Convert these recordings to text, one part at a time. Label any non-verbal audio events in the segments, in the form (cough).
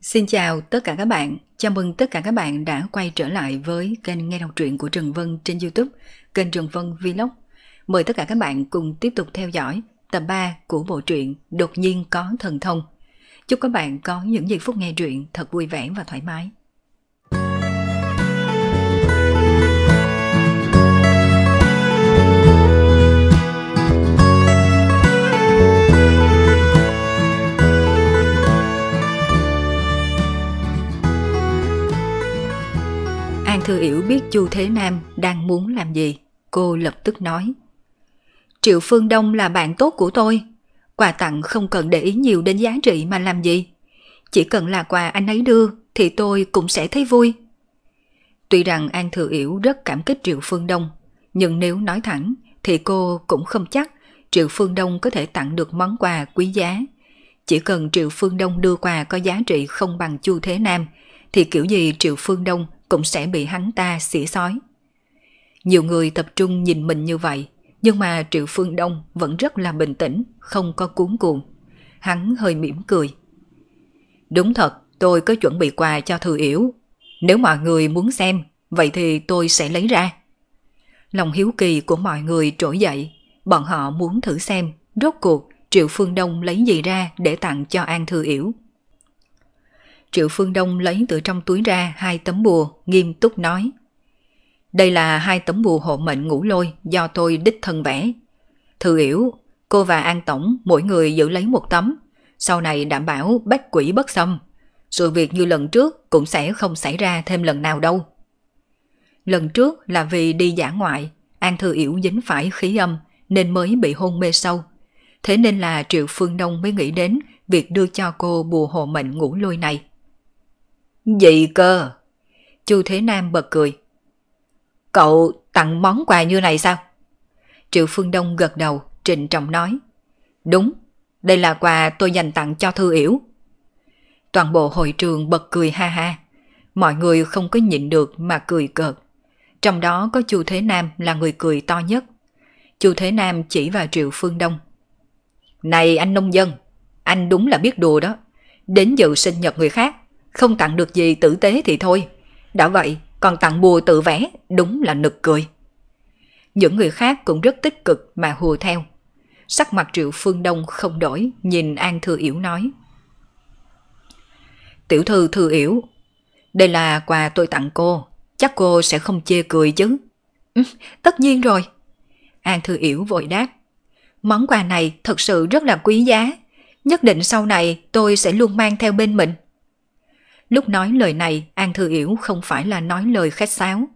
Xin chào tất cả các bạn, chào mừng tất cả các bạn đã quay trở lại với kênh Nghe Đọc Truyện của Trần Vân trên Youtube, kênh Trần Vân Vlog. Mời tất cả các bạn cùng tiếp tục theo dõi tập 3 của bộ truyện Đột nhiên có thần thông. Chúc các bạn có những giây phút nghe truyện thật vui vẻ và thoải mái. Thư Yểu biết Chu Thế Nam đang muốn làm gì, cô lập tức nói. Triệu Phương Đông là bạn tốt của tôi. Quà tặng không cần để ý nhiều đến giá trị mà làm gì. Chỉ cần là quà anh ấy đưa thì tôi cũng sẽ thấy vui. Tuy rằng An Thừa Yểu rất cảm kích Triệu Phương Đông, nhưng nếu nói thẳng thì cô cũng không chắc Triệu Phương Đông có thể tặng được món quà quý giá. Chỉ cần Triệu Phương Đông đưa quà có giá trị không bằng Chu Thế Nam thì kiểu gì Triệu Phương Đông cũng sẽ bị hắn ta xỉa sói. Nhiều người tập trung nhìn mình như vậy, nhưng mà Triệu Phương Đông vẫn rất là bình tĩnh, không có cuốn cuồng. Hắn hơi mỉm cười. Đúng thật, tôi có chuẩn bị quà cho thư yểu. Nếu mọi người muốn xem, vậy thì tôi sẽ lấy ra. Lòng hiếu kỳ của mọi người trỗi dậy, bọn họ muốn thử xem rốt cuộc Triệu Phương Đông lấy gì ra để tặng cho An Thư Yểu. Triệu Phương Đông lấy từ trong túi ra hai tấm bùa, nghiêm túc nói. Đây là hai tấm bùa hộ mệnh ngũ lôi do tôi đích thân vẽ. Thư hiểu, cô và An Tổng mỗi người giữ lấy một tấm, sau này đảm bảo bách quỷ bất xâm. Sự việc như lần trước cũng sẽ không xảy ra thêm lần nào đâu. Lần trước là vì đi giả ngoại, An Thư Yểu dính phải khí âm nên mới bị hôn mê sâu. Thế nên là Triệu Phương Đông mới nghĩ đến việc đưa cho cô bùa hộ mệnh ngũ lôi này. Gì cơ? Chu Thế Nam bật cười. Cậu tặng món quà như này sao? Triệu Phương Đông gật đầu, trịnh trọng nói. Đúng, đây là quà tôi dành tặng cho Thư Yểu. Toàn bộ hội trường bật cười ha ha. Mọi người không có nhịn được mà cười cợt. Trong đó có Chu Thế Nam là người cười to nhất. Chu Thế Nam chỉ vào Triệu Phương Đông. Này anh nông dân, anh đúng là biết đùa đó. Đến dự sinh nhật người khác không tặng được gì tử tế thì thôi. Đã vậy, còn tặng bùa tự vẽ, đúng là nực cười. Những người khác cũng rất tích cực mà hùa theo. Sắc mặt Triệu Phương Đông không đổi, nhìn An Thư Yểu nói. Tiểu thư thừa Yểu, đây là quà tôi tặng cô, chắc cô sẽ không chê cười chứ. Ừ, tất nhiên rồi. An Thư Yểu vội đáp. Món quà này thật sự rất là quý giá, nhất định sau này tôi sẽ luôn mang theo bên mình. Lúc nói lời này, An Thư Yểu không phải là nói lời khách sáo.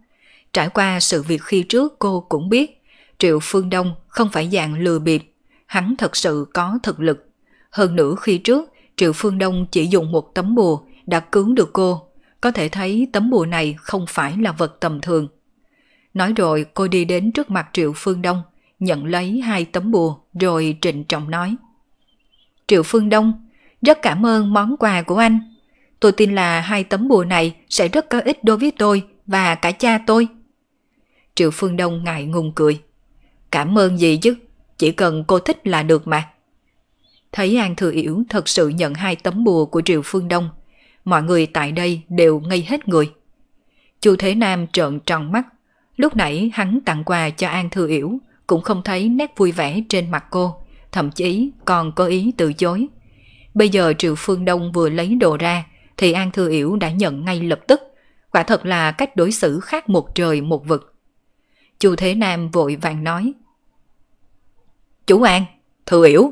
Trải qua sự việc khi trước cô cũng biết, Triệu Phương Đông không phải dạng lừa bịp, hắn thật sự có thực lực. Hơn nữa khi trước, Triệu Phương Đông chỉ dùng một tấm bùa đã cứu được cô. Có thể thấy tấm bùa này không phải là vật tầm thường. Nói rồi cô đi đến trước mặt Triệu Phương Đông, nhận lấy hai tấm bùa rồi trịnh trọng nói. Triệu Phương Đông, rất cảm ơn món quà của anh. Tôi tin là hai tấm bùa này sẽ rất có ích đối với tôi và cả cha tôi. Triệu Phương Đông ngại ngùng cười. Cảm ơn gì chứ, chỉ cần cô thích là được mà. Thấy An Thừa Yểu thật sự nhận hai tấm bùa của Triệu Phương Đông, mọi người tại đây đều ngây hết người. Chu Thế Nam trợn tròn mắt, lúc nãy hắn tặng quà cho An Thừa Yểu, cũng không thấy nét vui vẻ trên mặt cô, thậm chí còn có ý từ chối. Bây giờ Triệu Phương Đông vừa lấy đồ ra, thì An Thư Yểu đã nhận ngay lập tức. Quả thật là cách đối xử khác một trời một vực. Chu Thế Nam vội vàng nói. Chú An, Thư Yểu,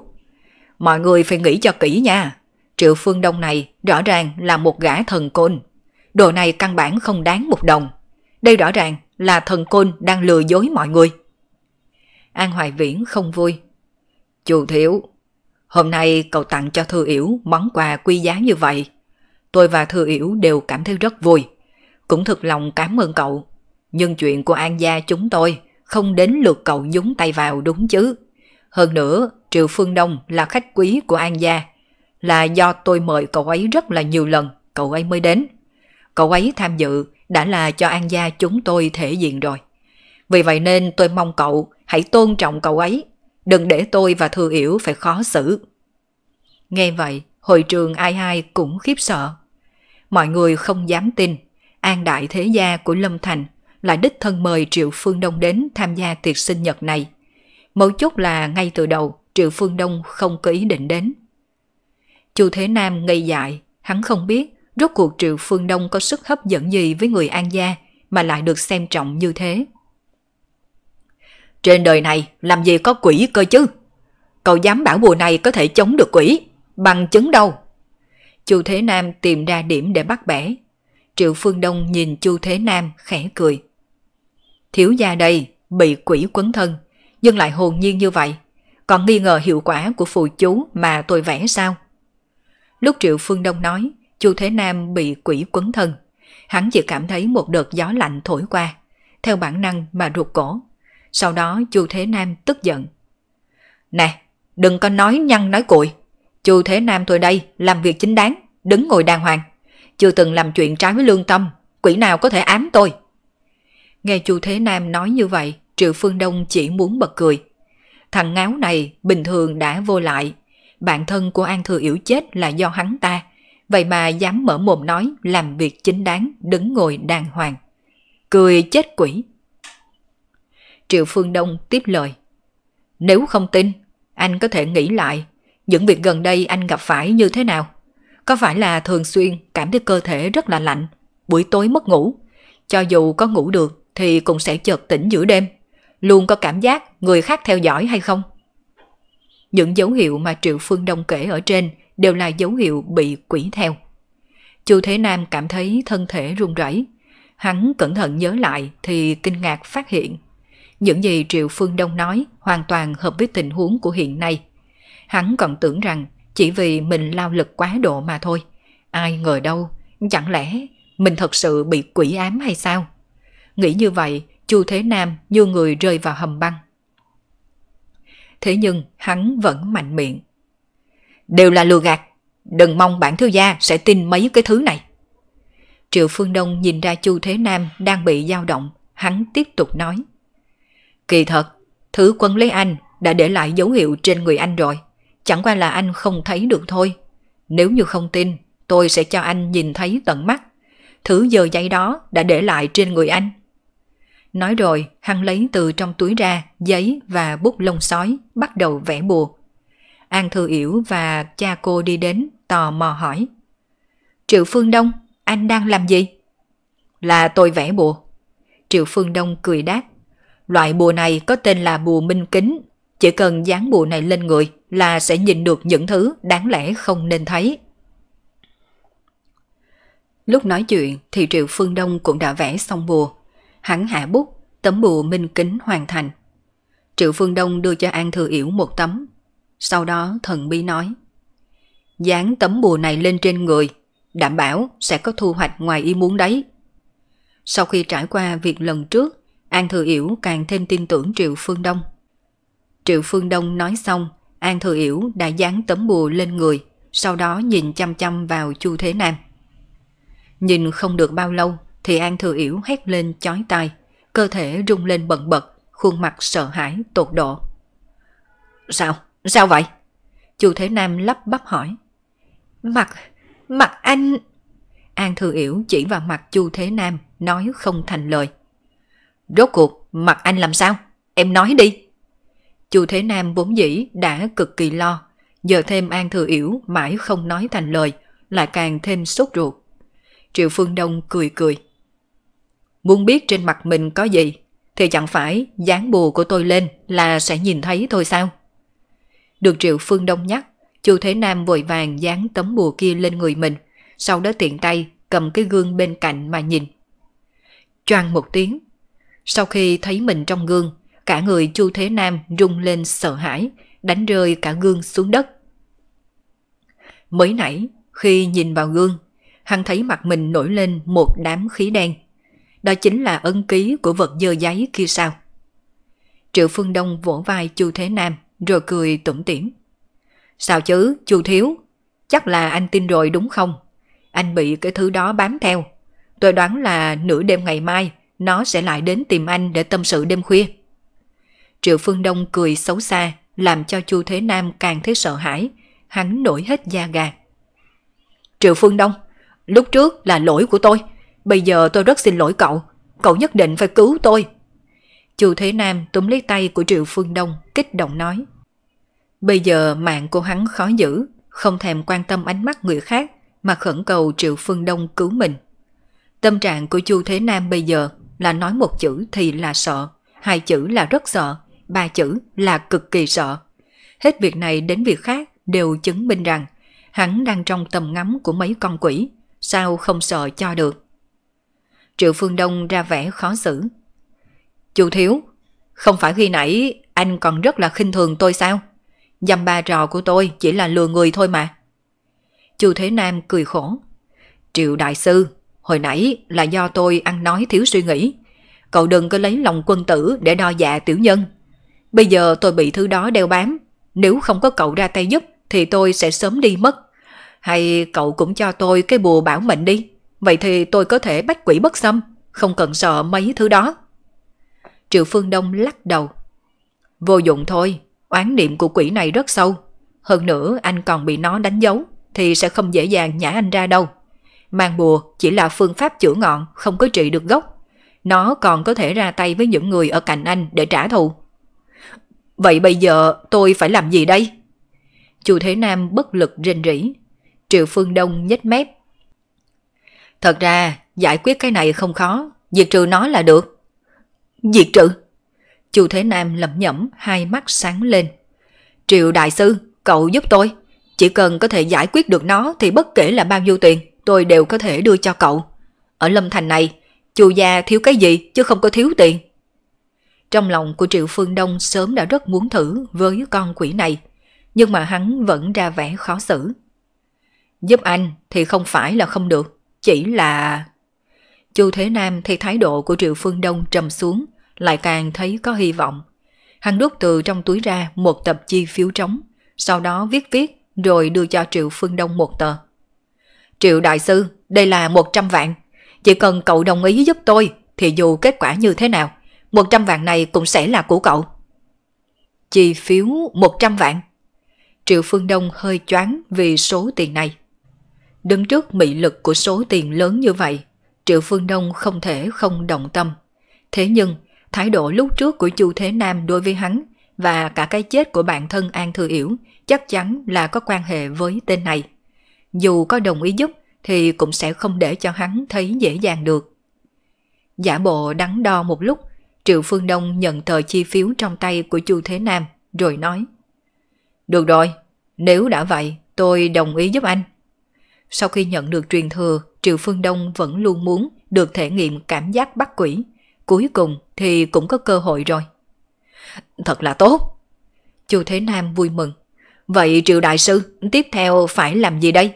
mọi người phải nghĩ cho kỹ nha. Triệu Phương Đông này rõ ràng là một gã thần côn. Đồ này căn bản không đáng một đồng. Đây rõ ràng là thần côn đang lừa dối mọi người. An Hoài Viễn không vui. Chu Thiểu, hôm nay cậu tặng cho Thư Yểu món quà quý giá như vậy tôi và Thừa Yểu đều cảm thấy rất vui. Cũng thực lòng cảm ơn cậu. Nhưng chuyện của An gia chúng tôi không đến lượt cậu nhúng tay vào đúng chứ. Hơn nữa, Triệu Phương Đông là khách quý của An gia. Là do tôi mời cậu ấy rất là nhiều lần, cậu ấy mới đến. Cậu ấy tham dự đã là cho An gia chúng tôi thể diện rồi. Vì vậy nên tôi mong cậu hãy tôn trọng cậu ấy, đừng để tôi và Thừa Yểu phải khó xử. Nghe vậy, hội trường ai ai cũng khiếp sợ. Mọi người không dám tin, An Đại Thế Gia của Lâm Thành lại đích thân mời Triệu Phương Đông đến tham gia tiệc sinh nhật này. Mấu chốt là ngay từ đầu Triệu Phương Đông không có ý định đến. Chu Thế Nam ngây dại, hắn không biết rốt cuộc Triệu Phương Đông có sức hấp dẫn gì với người An Gia mà lại được xem trọng như thế. Trên đời này làm gì có quỷ cơ chứ? Cậu dám bảo mùa này có thể chống được quỷ, bằng chứng đâu? Chu Thế Nam tìm ra điểm để bắt bẻ. Triệu Phương Đông nhìn Chu Thế Nam khẽ cười. Thiếu gia đây, bị quỷ quấn thân, nhưng lại hồn nhiên như vậy. Còn nghi ngờ hiệu quả của phù chú mà tôi vẽ sao? Lúc Triệu Phương Đông nói, Chu Thế Nam bị quỷ quấn thân. Hắn chỉ cảm thấy một đợt gió lạnh thổi qua, theo bản năng mà ruột cổ. Sau đó Chu Thế Nam tức giận. Nè, đừng có nói nhăn nói cuội. Chu Thế Nam tôi đây làm việc chính đáng, đứng ngồi đàng hoàng. Chưa từng làm chuyện trái với lương tâm, quỷ nào có thể ám tôi. Nghe Chu Thế Nam nói như vậy, Triệu Phương Đông chỉ muốn bật cười. Thằng ngáo này bình thường đã vô lại. Bạn thân của An Thừa Yểu chết là do hắn ta. Vậy mà dám mở mồm nói làm việc chính đáng, đứng ngồi đàng hoàng. Cười chết quỷ. Triệu Phương Đông tiếp lời. Nếu không tin, anh có thể nghĩ lại những việc gần đây anh gặp phải như thế nào? Có phải là thường xuyên cảm thấy cơ thể rất là lạnh, buổi tối mất ngủ? Cho dù có ngủ được thì cũng sẽ chợt tỉnh giữa đêm. Luôn có cảm giác người khác theo dõi hay không? Những dấu hiệu mà Triệu Phương Đông kể ở trên đều là dấu hiệu bị quỷ theo. Chu Thế Nam cảm thấy thân thể run rẩy. Hắn cẩn thận nhớ lại thì kinh ngạc phát hiện. Những gì Triệu Phương Đông nói hoàn toàn hợp với tình huống của hiện nay. Hắn còn tưởng rằng chỉ vì mình lao lực quá độ mà thôi. Ai ngờ đâu, chẳng lẽ mình thật sự bị quỷ ám hay sao? Nghĩ như vậy, Chu Thế Nam như người rơi vào hầm băng. Thế nhưng hắn vẫn mạnh miệng. Đều là lừa gạt, đừng mong bản thiếu gia sẽ tin mấy cái thứ này. Triệu Phương Đông nhìn ra Chu Thế Nam đang bị dao động, hắn tiếp tục nói. Kỳ thật, thứ quân lấy anh đã để lại dấu hiệu trên người anh rồi. Chẳng qua là anh không thấy được thôi. Nếu như không tin, tôi sẽ cho anh nhìn thấy tận mắt. Thứ giờ giấy đó đã để lại trên người anh. Nói rồi, hắn lấy từ trong túi ra giấy và bút lông sói, bắt đầu vẽ bùa. An Thư Yểu và cha cô đi đến, tò mò hỏi. Triệu Phương Đông, anh đang làm gì? Là tôi vẽ bùa. Triệu Phương Đông cười đáp. Loại bùa này có tên là bùa minh kính, chỉ cần dán bùa này lên người là sẽ nhìn được những thứ đáng lẽ không nên thấy. Lúc nói chuyện thì Triệu Phương Đông cũng đã vẽ xong bùa. Hắn hạ bút, tấm bùa minh kính hoàn thành. Triệu Phương Đông đưa cho An Thừa Yểu một tấm. Sau đó thần bi nói. Dán tấm bùa này lên trên người, đảm bảo sẽ có thu hoạch ngoài ý muốn đấy. Sau khi trải qua việc lần trước, An Thừa Yểu càng thêm tin tưởng Triệu Phương Đông. Triệu Phương Đông nói xong, An Thừa Yểu đã dán tấm bùa lên người, sau đó nhìn chăm chăm vào Chu Thế Nam. Nhìn không được bao lâu thì An Thừa Yểu hét lên chói tai, cơ thể rung lên bần bật, khuôn mặt sợ hãi tột độ. Sao? Sao vậy? Chu Thế Nam lắp bắp hỏi. Mặt, mặt anh... An Thừa Yểu chỉ vào mặt Chu Thế Nam, nói không thành lời. Rốt cuộc, mặt anh làm sao? Em nói đi. Chu Thế Nam vốn dĩ đã cực kỳ lo, giờ thêm An Thừa Yểu mãi không nói thành lời, lại càng thêm sốt ruột. Triệu Phương Đông cười cười. Muốn biết trên mặt mình có gì, thì chẳng phải dáng bù của tôi lên là sẽ nhìn thấy thôi sao? Được Triệu Phương Đông nhắc, Chu Thế Nam vội vàng dán tấm bùa kia lên người mình, sau đó tiện tay cầm cái gương bên cạnh mà nhìn. Choang một tiếng, sau khi thấy mình trong gương, cả người Chu Thế Nam rung lên sợ hãi, đánh rơi cả gương xuống đất. Mới nãy, khi nhìn vào gương, hắn thấy mặt mình nổi lên một đám khí đen. Đó chính là ân ký của vật dơ giấy kia sao? Triệu Phương Đông vỗ vai Chu Thế Nam rồi cười tủm tỉm. Sao chứ, Chu Thiếu? Chắc là anh tin rồi đúng không? Anh bị cái thứ đó bám theo. Tôi đoán là nửa đêm ngày mai nó sẽ lại đến tìm anh để tâm sự đêm khuya. Triệu Phương Đông cười xấu xa, làm cho Chu Thế Nam càng thấy sợ hãi, hắn nổi hết da gà. Triệu Phương Đông, lúc trước là lỗi của tôi, bây giờ tôi rất xin lỗi cậu, cậu nhất định phải cứu tôi. Chu Thế Nam túm lấy tay của Triệu Phương Đông, kích động nói. Bây giờ mạng của hắn khó giữ, không thèm quan tâm ánh mắt người khác mà khẩn cầu Triệu Phương Đông cứu mình. Tâm trạng của Chu Thế Nam bây giờ là nói một chữ thì là sợ, hai chữ là rất sợ, ba chữ là cực kỳ sợ. Hết việc này đến việc khác đều chứng minh rằng hắn đang trong tầm ngắm của mấy con quỷ, sao không sợ cho được. Triệu Phương Đông ra vẻ khó xử. Chú Thiếu, không phải khi nãy anh còn rất là khinh thường tôi sao? Dăm ba trò của tôi chỉ là lừa người thôi mà. Chu Thế Nam cười khổ. Triệu Đại Sư, hồi nãy là do tôi ăn nói thiếu suy nghĩ. Cậu đừng có lấy lòng quân tử để đo dạ tiểu nhân. Bây giờ tôi bị thứ đó đeo bám. Nếu không có cậu ra tay giúp thì tôi sẽ sớm đi mất. Hay cậu cũng cho tôi cái bùa bảo mệnh đi. Vậy thì tôi có thể bắt quỷ bất xâm, không cần sợ mấy thứ đó. Triệu Phương Đông lắc đầu. Vô dụng thôi, oán niệm của quỷ này rất sâu. Hơn nữa anh còn bị nó đánh dấu thì sẽ không dễ dàng nhả anh ra đâu. Mang bùa chỉ là phương pháp chữa ngọn, không có trị được gốc. Nó còn có thể ra tay với những người ở cạnh anh để trả thù. Vậy bây giờ tôi phải làm gì đây? Chu Thế Nam bất lực rên rỉ. Triệu Phương Đông nhếch mép. Thật ra, giải quyết cái này không khó. Diệt trừ nó là được. Diệt trừ? Chu Thế Nam lẩm nhẩm, hai mắt sáng lên. Triệu Đại Sư, cậu giúp tôi. Chỉ cần có thể giải quyết được nó thì bất kể là bao nhiêu tiền, tôi đều có thể đưa cho cậu. Ở Lâm Thành này, chu gia thiếu cái gì chứ không có thiếu tiền. Trong lòng của Triệu Phương Đông sớm đã rất muốn thử với con quỷ này, nhưng mà hắn vẫn ra vẻ khó xử. Giúp anh thì không phải là không được, chỉ là... Chu Thế Nam thấy thái độ của Triệu Phương Đông trầm xuống, lại càng thấy có hy vọng. Hắn đút từ trong túi ra một tập chi phiếu trống, sau đó viết viết rồi đưa cho Triệu Phương Đông một tờ. Triệu Đại Sư, đây là 100 vạn. Chỉ cần cậu đồng ý giúp tôi thì dù kết quả như thế nào 100 vạn này cũng sẽ là của cậu. Chi phiếu 100 vạn. Triệu Phương Đông hơi choáng vì số tiền này. Đứng trước mị lực của số tiền lớn như vậy, Triệu Phương Đông không thể không động tâm. Thế nhưng, thái độ lúc trước của Chu Thế Nam đối với hắn và cả cái chết của bản thân An Thư Yểu chắc chắn là có quan hệ với tên này. Dù có đồng ý giúp thì cũng sẽ không để cho hắn thấy dễ dàng được. Giả bộ đắn đo một lúc Triệu Phương Đông nhận tờ chi phiếu trong tay của Chu Thế Nam rồi nói Được rồi, nếu đã vậy tôi đồng ý giúp anh. Sau khi nhận được truyền thừa, Triệu Phương Đông vẫn luôn muốn được thể nghiệm cảm giác bắt quỷ. Cuối cùng thì cũng có cơ hội rồi. Thật là tốt. Chu Thế Nam vui mừng. Vậy Triệu Đại Sư, tiếp theo phải làm gì đây?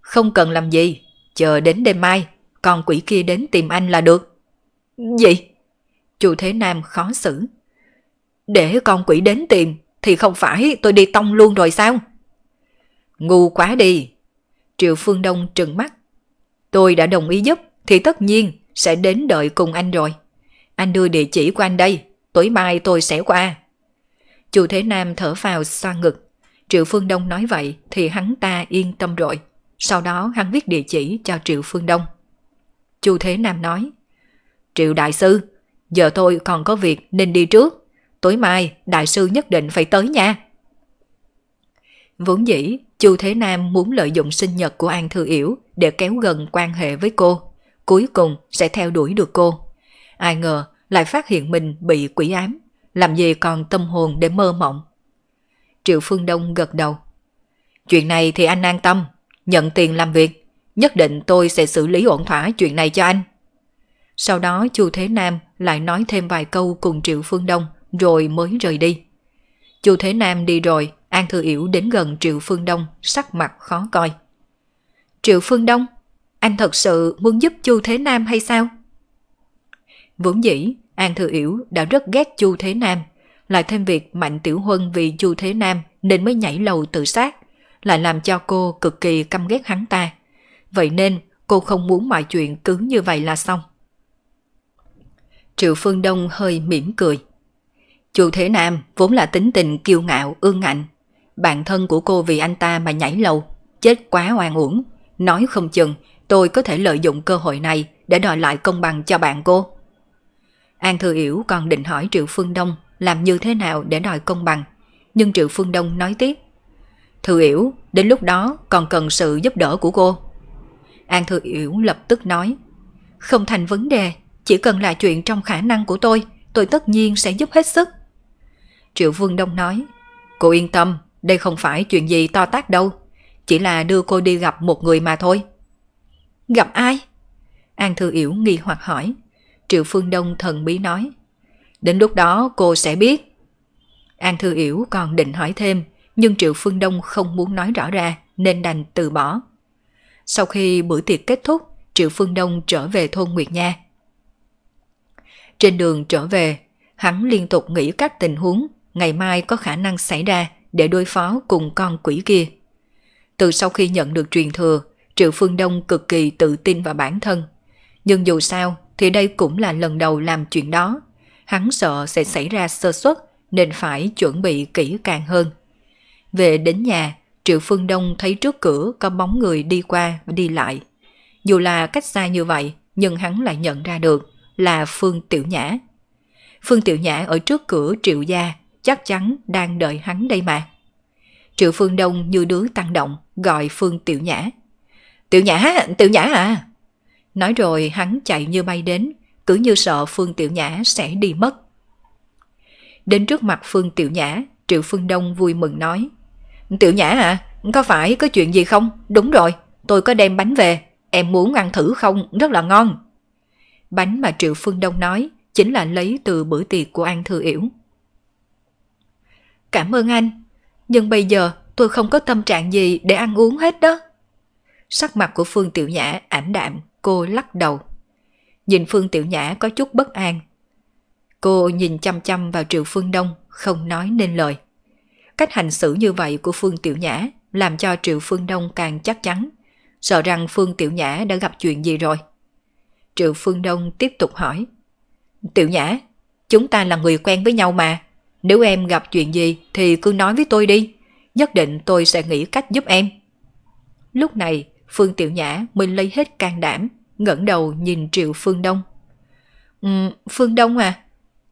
Không cần làm gì, chờ đến đêm mai, còn quỷ kia đến tìm anh là được. Gì? Chu Thế Nam khó xử. Để con quỷ đến tìm thì không phải tôi đi tông luôn rồi sao? Ngu quá đi. Triệu Phương Đông trừng mắt. Tôi đã đồng ý giúp thì tất nhiên sẽ đến đợi cùng anh rồi. Anh đưa địa chỉ của anh đây, tối mai tôi sẽ qua. Chu Thế Nam thở vào xoa ngực. Triệu Phương Đông nói vậy thì hắn ta yên tâm rồi. Sau đó hắn viết địa chỉ cho Triệu Phương Đông. Chu Thế Nam nói, Triệu Đại Sư, giờ tôi còn có việc nên đi trước. Tối mai đại sư nhất định phải tới nha. Vốn dĩ, Chu Thế Nam muốn lợi dụng sinh nhật của An Thư Yểu để kéo gần quan hệ với cô, cuối cùng sẽ theo đuổi được cô. Ai ngờ lại phát hiện mình bị quỷ ám, làm gì còn tâm hồn để mơ mộng. Triệu Phương Đông gật đầu. Chuyện này thì anh an tâm, nhận tiền làm việc, nhất định tôi sẽ xử lý ổn thỏa chuyện này cho anh. Sau đó Chu Thế Nam lại nói thêm vài câu cùng Triệu Phương Đông rồi mới rời đi. Chu Thế Nam đi rồi, An Thư Yểu đến gần Triệu Phương Đông, sắc mặt khó coi. Triệu Phương Đông, anh thật sự muốn giúp Chu Thế Nam hay sao? Vốn dĩ, An Thư Yểu đã rất ghét Chu Thế Nam, lại thêm việc Mạnh Tiểu Huân vì Chu Thế Nam nên mới nhảy lầu tự sát, lại làm cho cô cực kỳ căm ghét hắn ta. Vậy nên cô không muốn mọi chuyện cứ như vậy là xong. Triệu Phương Đông hơi mỉm cười. Chu Thế Nam vốn là tính tình kiêu ngạo, ương ngạnh. Bản thân của cô vì anh ta mà nhảy lầu, chết quá oan uổng. Nói không chừng tôi có thể lợi dụng cơ hội này để đòi lại công bằng cho bạn cô. An Thư Yểu còn định hỏi Triệu Phương Đông làm như thế nào để đòi công bằng. Nhưng Triệu Phương Đông nói tiếp. Thư Yểu, đến lúc đó còn cần sự giúp đỡ của cô. An Thư Yểu lập tức nói. Không thành vấn đề, chỉ cần là chuyện trong khả năng của tôi, tôi tất nhiên sẽ giúp hết sức. Triệu Vương Đông nói, cô yên tâm, đây không phải chuyện gì to tác đâu, chỉ là đưa cô đi gặp một người mà thôi. Gặp ai? An Thư Yểu nghi hoặc hỏi. Triệu Phương Đông thần bí nói, đến lúc đó cô sẽ biết. An Thư Yểu còn định hỏi thêm, nhưng Triệu Phương Đông không muốn nói rõ ra nên đành từ bỏ. Sau khi bữa tiệc kết thúc, Triệu Phương Đông trở về thôn Nguyệt Nha trên đường trở về, hắn liên tục nghĩ các tình huống ngày mai có khả năng xảy ra để đối phó cùng con quỷ kia. Từ sau khi nhận được truyền thừa, Triệu Phương Đông cực kỳ tự tin vào bản thân. Nhưng dù sao thì đây cũng là lần đầu làm chuyện đó. Hắn sợ sẽ xảy ra sơ suất nên phải chuẩn bị kỹ càng hơn. Về đến nhà, Triệu Phương Đông thấy trước cửa có bóng người đi qua và đi lại. Dù là cách xa như vậy, nhưng hắn lại nhận ra được là Phương Tiểu Nhã. Phương Tiểu Nhã ở trước cửa Triệu Gia chắc chắn đang đợi hắn đây mà. Triệu Phương Đông như đứa tăng động gọi Phương Tiểu Nhã. Tiểu Nhã, Tiểu Nhã à! Nói rồi hắn chạy như bay đến, cứ như sợ Phương Tiểu Nhã sẽ đi mất. Đến trước mặt Phương Tiểu Nhã, Triệu Phương Đông vui mừng nói. Tiểu Nhã à, có phải có chuyện gì không? Đúng rồi, tôi có đem bánh về, em muốn ăn thử không? Rất là ngon. Bánh mà Triệu Phương Đông nói chính là lấy từ bữa tiệc của An Thư Yểu. Cảm ơn anh, nhưng bây giờ tôi không có tâm trạng gì để ăn uống hết đó. Sắc mặt của Phương Tiểu Nhã ảm đạm, cô lắc đầu. Nhìn Phương Tiểu Nhã có chút bất an. Cô nhìn chăm chăm vào Triệu Phương Đông, không nói nên lời. Cách hành xử như vậy của Phương Tiểu Nhã làm cho Triệu Phương Đông càng chắc chắn, sợ rằng Phương Tiểu Nhã đã gặp chuyện gì rồi. Triệu Phương Đông tiếp tục hỏi. Tiểu Nhã, chúng ta là người quen với nhau mà. Nếu em gặp chuyện gì thì cứ nói với tôi đi. Nhất định tôi sẽ nghĩ cách giúp em. Lúc này, Phương Tiểu Nhã mới lấy hết can đảm, ngẩng đầu nhìn Triệu Phương Đông. Um, Phương Đông à,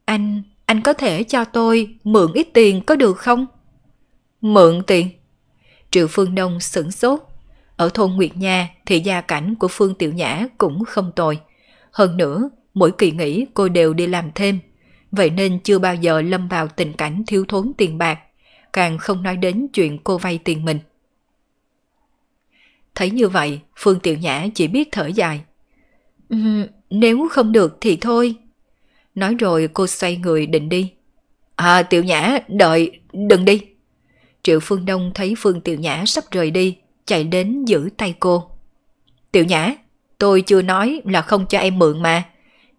anh, anh có thể cho tôi mượn ít tiền có được không? Mượn tiền? Triệu Phương Đông sửng sốt. Ở thôn Nguyệt Nha thì gia cảnh của Phương Tiểu Nhã cũng không tồi. Hơn nữa, mỗi kỳ nghỉ cô đều đi làm thêm, vậy nên chưa bao giờ lâm vào tình cảnh thiếu thốn tiền bạc, càng không nói đến chuyện cô vay tiền mình. Thấy như vậy, Phương Tiểu Nhã chỉ biết thở dài. Um, nếu không được thì thôi. Nói rồi cô xoay người định đi. À Tiểu Nhã, đợi, đừng đi. Triệu Phương Đông thấy Phương Tiểu Nhã sắp rời đi, chạy đến giữ tay cô. Tiểu Nhã, Tôi chưa nói là không cho em mượn mà.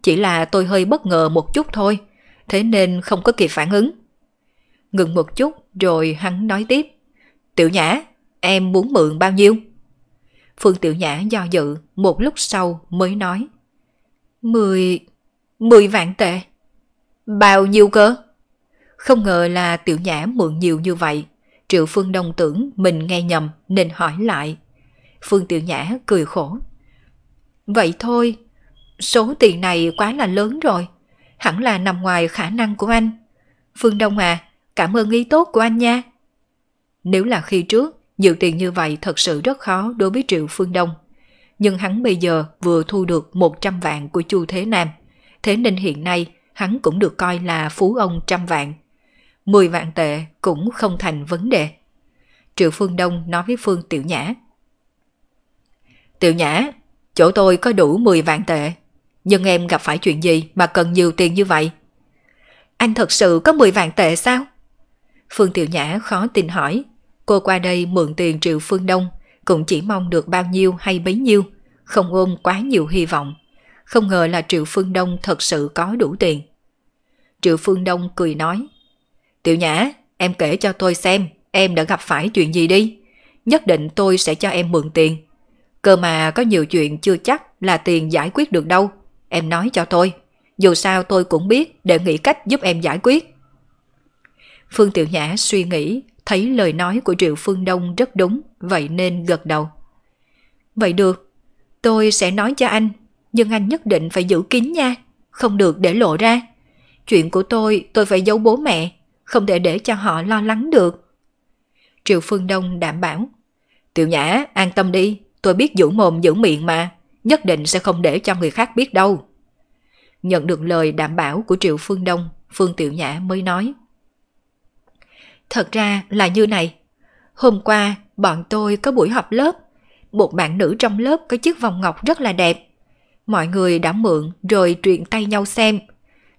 Chỉ là tôi hơi bất ngờ một chút thôi, thế nên không có kịp phản ứng. Ngừng một chút rồi hắn nói tiếp. Tiểu Nhã, em muốn mượn bao nhiêu? Phương Tiểu Nhã do dự một lúc sau mới nói. Mười... mười vạn tệ. Bao nhiêu cơ? Không ngờ là Tiểu Nhã mượn nhiều như vậy. Triệu Phương Đông tưởng mình nghe nhầm nên hỏi lại. Phương Tiểu Nhã cười khổ Vậy thôi, số tiền này quá là lớn rồi, hẳn là nằm ngoài khả năng của anh. Phương Đông à, cảm ơn ý tốt của anh nha. Nếu là khi trước, nhiều tiền như vậy thật sự rất khó đối với Triệu Phương Đông. Nhưng hắn bây giờ vừa thu được 100 vạn của Chu Thế Nam, thế nên hiện nay hắn cũng được coi là phú ông trăm vạn. 10 vạn tệ cũng không thành vấn đề. Triệu Phương Đông nói với Phương Tiểu Nhã. Tiểu Nhã, Chỗ tôi có đủ 10 vạn tệ. Nhưng em gặp phải chuyện gì mà cần nhiều tiền như vậy? Anh thật sự có 10 vạn tệ sao? Phương Tiểu Nhã khó tin hỏi. Cô qua đây mượn tiền triệu Phương Đông, cũng chỉ mong được bao nhiêu hay bấy nhiêu, không ôm quá nhiều hy vọng. Không ngờ là Triệu Phương Đông thật sự có đủ tiền. Triệu Phương Đông cười nói. Tiểu Nhã, em kể cho tôi xem em đã gặp phải chuyện gì đi. Nhất định tôi sẽ cho em mượn tiền Cơ mà có nhiều chuyện chưa chắc là tiền giải quyết được đâu. Em nói cho tôi. Dù sao tôi cũng biết để nghĩ cách giúp em giải quyết. Phương Tiểu Nhã suy nghĩ, thấy lời nói của Triệu Phương Đông rất đúng, vậy nên gật đầu. Vậy được, tôi sẽ nói cho anh, nhưng anh nhất định phải giữ kín nha, không được để lộ ra. Chuyện của tôi tôi phải giấu bố mẹ, không thể để cho họ lo lắng được. Triệu Phương Đông đảm bảo. Tiểu Nhã, an tâm đi, Tôi biết giữ mồm giữ miệng mà, nhất định sẽ không để cho người khác biết đâu. Nhận được lời đảm bảo của Triệu Phương Đông, Phương Tiểu Nhã mới nói. Thật ra là như này. Hôm qua, bọn tôi có buổi họp lớp. Một bạn nữ trong lớp có chiếc vòng ngọc rất là đẹp. Mọi người đã mượn rồi truyền tay nhau xem.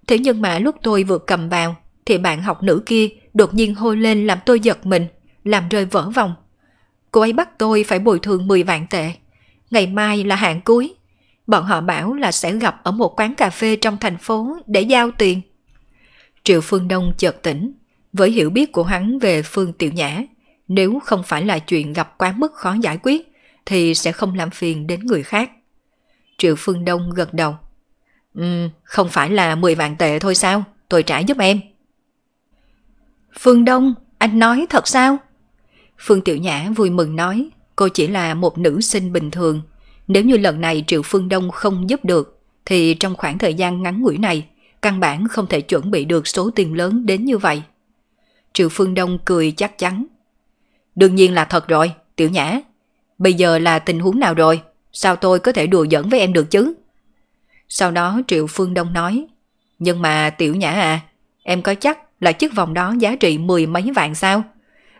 Thế nhưng mà lúc tôi vừa cầm vào, thì bạn học nữ kia đột nhiên hôi lên làm tôi giật mình, làm rơi vỡ vòng. Cô ấy bắt tôi phải bồi thường 10 vạn tệ. Ngày mai là hạn cuối. Bọn họ bảo là sẽ gặp ở một quán cà phê trong thành phố để giao tiền. Triệu Phương Đông chợt tỉnh, với hiểu biết của hắn về Phương Tiểu Nhã, nếu không phải là chuyện gặp quá mức khó giải quyết thì sẽ không làm phiền đến người khác. Triệu Phương Đông gật đầu. Ừ, không phải là 10 vạn tệ thôi sao, tôi trả giúp em. Phương Đông, anh nói thật sao? Phương Tiểu Nhã vui mừng nói, cô chỉ là một nữ sinh bình thường. Nếu như lần này Triệu Phương Đông không giúp được, thì trong khoảng thời gian ngắn ngủi này, căn bản không thể chuẩn bị được số tiền lớn đến như vậy. Triệu Phương Đông cười chắc chắn. Đương nhiên là thật rồi, Tiểu Nhã. Bây giờ là tình huống nào rồi? Sao tôi có thể đùa giỡn với em được chứ? Sau đó Triệu Phương Đông nói, nhưng mà Tiểu Nhã à, em có chắc là chiếc vòng đó giá trị mười mấy vạn sao?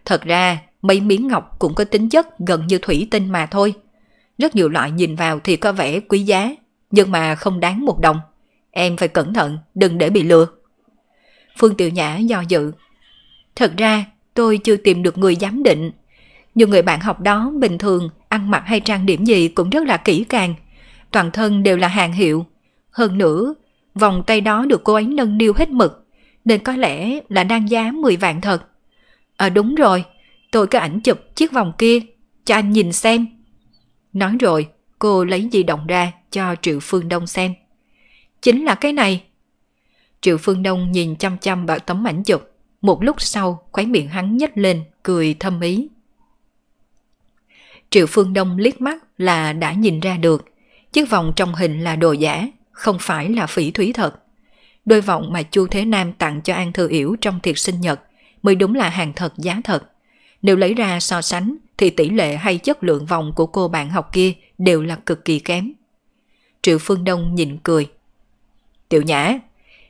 Thật ra mấy miếng ngọc cũng có tính chất gần như thủy tinh mà thôi. Rất nhiều loại nhìn vào thì có vẻ quý giá, nhưng mà không đáng một đồng. Em phải cẩn thận, đừng để bị lừa. Phương Tiểu Nhã do dự. Thật ra, tôi chưa tìm được người giám định. Nhưng người bạn học đó bình thường ăn mặc hay trang điểm gì cũng rất là kỹ càng. Toàn thân đều là hàng hiệu. Hơn nữa, vòng tay đó được cô ấy nâng niu hết mực, nên có lẽ là đang giá 10 vạn thật. À đúng rồi, tôi có ảnh chụp chiếc vòng kia, cho anh nhìn xem. Nói rồi, cô lấy di động ra cho Triệu Phương Đông xem. Chính là cái này. Triệu Phương Đông nhìn chăm chăm vào tấm ảnh chụp, một lúc sau khóe miệng hắn nhếch lên, cười thâm ý. Triệu Phương Đông liếc mắt là đã nhìn ra được, chiếc vòng trong hình là đồ giả, không phải là phỉ thúy thật. Đôi vòng mà Chu Thế Nam tặng cho An Thư Yểu trong tiệc sinh nhật mới đúng là hàng thật giá thật. Nếu lấy ra so sánh thì tỷ lệ hay chất lượng vòng của cô bạn học kia đều là cực kỳ kém. Triệu Phương Đông nhịn cười. Tiểu Nhã,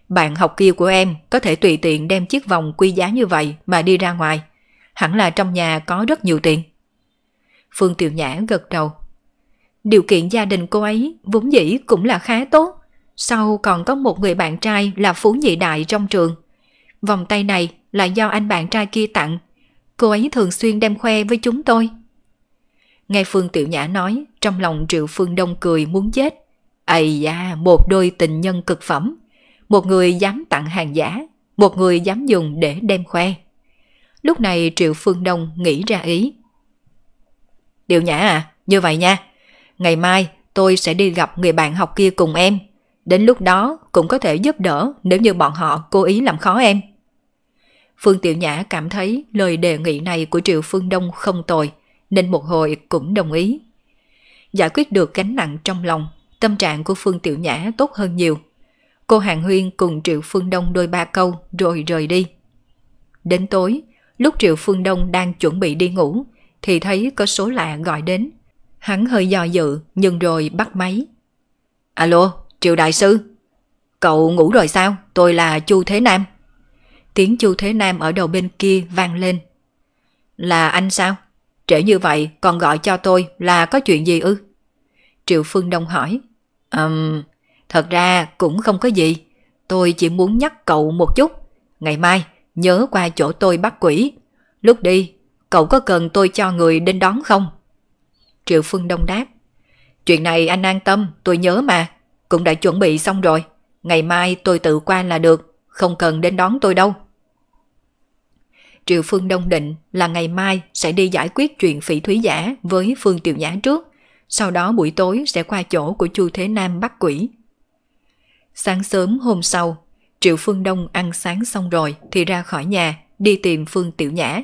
bạn học kia của em có thể tùy tiện đem chiếc vòng quy giá như vậy mà đi ra ngoài. Hẳn là trong nhà có rất nhiều tiền. Phương Tiểu Nhã gật đầu. Điều kiện gia đình cô ấy vốn dĩ cũng là khá tốt. Sau còn có một người bạn trai là phú nhị đại trong trường. Vòng tay này là do anh bạn trai kia tặng cô ấy thường xuyên đem khoe với chúng tôi. Nghe Phương Tiểu Nhã nói, trong lòng Triệu Phương Đông cười muốn chết. Ây da, một đôi tình nhân cực phẩm. Một người dám tặng hàng giả, một người dám dùng để đem khoe. Lúc này Triệu Phương Đông nghĩ ra ý. Tiểu Nhã à, như vậy nha. Ngày mai tôi sẽ đi gặp người bạn học kia cùng em. Đến lúc đó cũng có thể giúp đỡ nếu như bọn họ cố ý làm khó em. Phương Tiểu Nhã cảm thấy lời đề nghị này của Triệu Phương Đông không tồi, nên một hồi cũng đồng ý. Giải quyết được gánh nặng trong lòng, tâm trạng của Phương Tiểu Nhã tốt hơn nhiều. Cô Hàng Huyên cùng Triệu Phương Đông đôi ba câu rồi rời đi. Đến tối, lúc Triệu Phương Đông đang chuẩn bị đi ngủ, thì thấy có số lạ gọi đến. Hắn hơi do dự nhưng rồi bắt máy. Alo, Triệu Đại Sư. Cậu ngủ rồi sao? Tôi là Chu Thế Nam, Tiếng Chu Thế Nam ở đầu bên kia vang lên. Là anh sao? Trễ như vậy còn gọi cho tôi là có chuyện gì ư? Triệu Phương Đông hỏi. Um, thật ra cũng không có gì. Tôi chỉ muốn nhắc cậu một chút. Ngày mai nhớ qua chỗ tôi bắt quỷ. Lúc đi, cậu có cần tôi cho người đến đón không? Triệu Phương Đông đáp. Chuyện này anh an tâm, tôi nhớ mà. Cũng đã chuẩn bị xong rồi. Ngày mai tôi tự qua là được, không cần đến đón tôi đâu. Triệu Phương Đông định là ngày mai sẽ đi giải quyết chuyện phỉ thúy giả với Phương Tiểu Nhã trước, sau đó buổi tối sẽ qua chỗ của Chu Thế Nam bắt quỷ. Sáng sớm hôm sau, Triệu Phương Đông ăn sáng xong rồi thì ra khỏi nhà, đi tìm Phương Tiểu Nhã.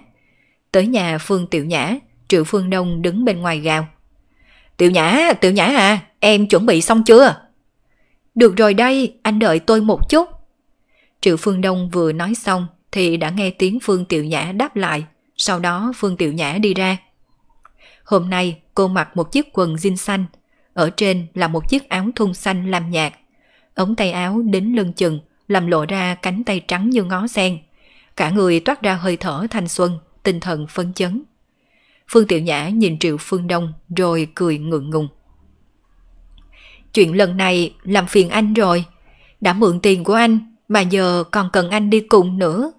Tới nhà Phương Tiểu Nhã, Triệu Phương Đông đứng bên ngoài gào. Tiểu Nhã, Tiểu Nhã à, em chuẩn bị xong chưa? Được rồi đây, anh đợi tôi một chút. Triệu Phương Đông vừa nói xong thì đã nghe tiếng Phương Tiểu Nhã đáp lại, sau đó Phương Tiểu Nhã đi ra. Hôm nay cô mặc một chiếc quần jean xanh, ở trên là một chiếc áo thun xanh làm nhạt. Ống tay áo đến lưng chừng, làm lộ ra cánh tay trắng như ngó sen. Cả người toát ra hơi thở thanh xuân, tinh thần phấn chấn. Phương Tiểu Nhã nhìn Triệu Phương Đông rồi cười ngượng ngùng. Chuyện lần này làm phiền anh rồi. Đã mượn tiền của anh mà giờ còn cần anh đi cùng nữa.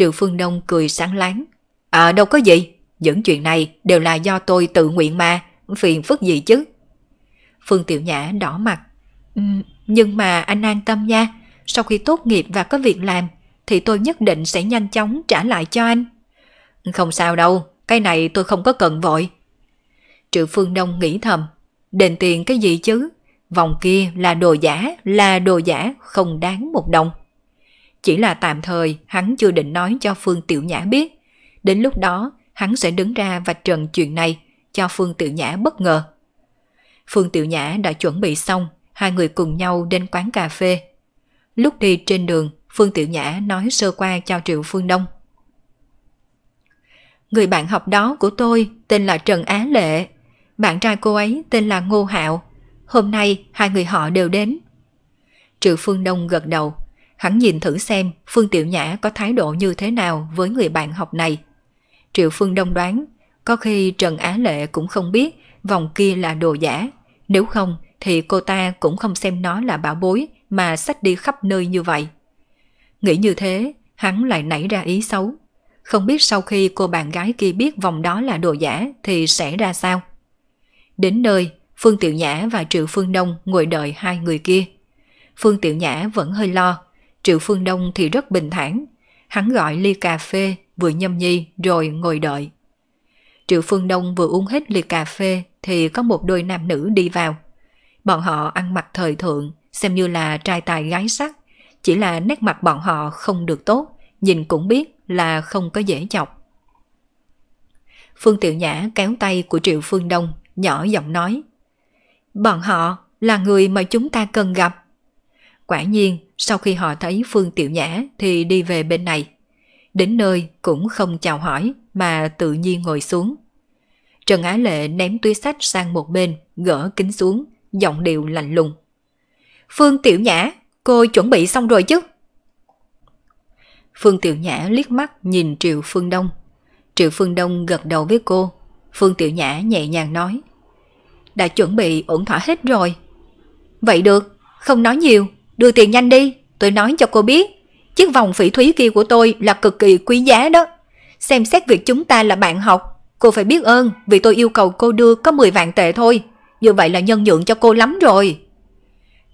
Triệu Phương Đông cười sáng láng. À đâu có gì, những chuyện này đều là do tôi tự nguyện mà, phiền phức gì chứ. Phương Tiểu Nhã đỏ mặt. Ừ, nhưng mà anh an tâm nha, sau khi tốt nghiệp và có việc làm thì tôi nhất định sẽ nhanh chóng trả lại cho anh. Không sao đâu, cái này tôi không có cần vội. Triệu Phương Đông nghĩ thầm, đền tiền cái gì chứ? Vòng kia là đồ giả, là đồ giả, không đáng một đồng. Chỉ là tạm thời hắn chưa định nói cho Phương Tiểu Nhã biết. Đến lúc đó, hắn sẽ đứng ra và trần chuyện này cho Phương Tiểu Nhã bất ngờ. Phương Tiểu Nhã đã chuẩn bị xong, hai người cùng nhau đến quán cà phê. Lúc đi trên đường, Phương Tiểu Nhã nói sơ qua cho Triệu Phương Đông. Người bạn học đó của tôi tên là Trần Á Lệ, bạn trai cô ấy tên là Ngô Hạo. Hôm nay hai người họ đều đến. Triệu Phương Đông gật đầu. Hắn nhìn thử xem Phương Tiểu Nhã có thái độ như thế nào với người bạn học này. Triệu Phương đông đoán, có khi Trần Á Lệ cũng không biết vòng kia là đồ giả. Nếu không thì cô ta cũng không xem nó là bảo bối mà sách đi khắp nơi như vậy. Nghĩ như thế, hắn lại nảy ra ý xấu. Không biết sau khi cô bạn gái kia biết vòng đó là đồ giả thì sẽ ra sao. Đến nơi, Phương Tiểu Nhã và Triệu Phương Đông ngồi đợi hai người kia. Phương Tiểu Nhã vẫn hơi lo, Triệu Phương Đông thì rất bình thản. Hắn gọi ly cà phê, vừa nhâm nhi rồi ngồi đợi. Triệu Phương Đông vừa uống hết ly cà phê thì có một đôi nam nữ đi vào. Bọn họ ăn mặc thời thượng, xem như là trai tài gái sắc. Chỉ là nét mặt bọn họ không được tốt, nhìn cũng biết là không có dễ chọc. Phương Tiểu Nhã kéo tay của Triệu Phương Đông, nhỏ giọng nói. Bọn họ là người mà chúng ta cần gặp. Quả nhiên, sau khi họ thấy Phương Tiểu Nhã thì đi về bên này. Đến nơi cũng không chào hỏi mà tự nhiên ngồi xuống. Trần Á Lệ ném túi sách sang một bên, gỡ kính xuống, giọng điệu lạnh lùng. Phương Tiểu Nhã, cô chuẩn bị xong rồi chứ? Phương Tiểu Nhã liếc mắt nhìn Triệu Phương Đông. Triệu Phương Đông gật đầu với cô. Phương Tiểu Nhã nhẹ nhàng nói. Đã chuẩn bị ổn thỏa hết rồi. Vậy được, không nói nhiều, Đưa tiền nhanh đi, tôi nói cho cô biết. Chiếc vòng phỉ thúy kia của tôi là cực kỳ quý giá đó. Xem xét việc chúng ta là bạn học, cô phải biết ơn vì tôi yêu cầu cô đưa có 10 vạn tệ thôi. Như vậy là nhân nhượng cho cô lắm rồi.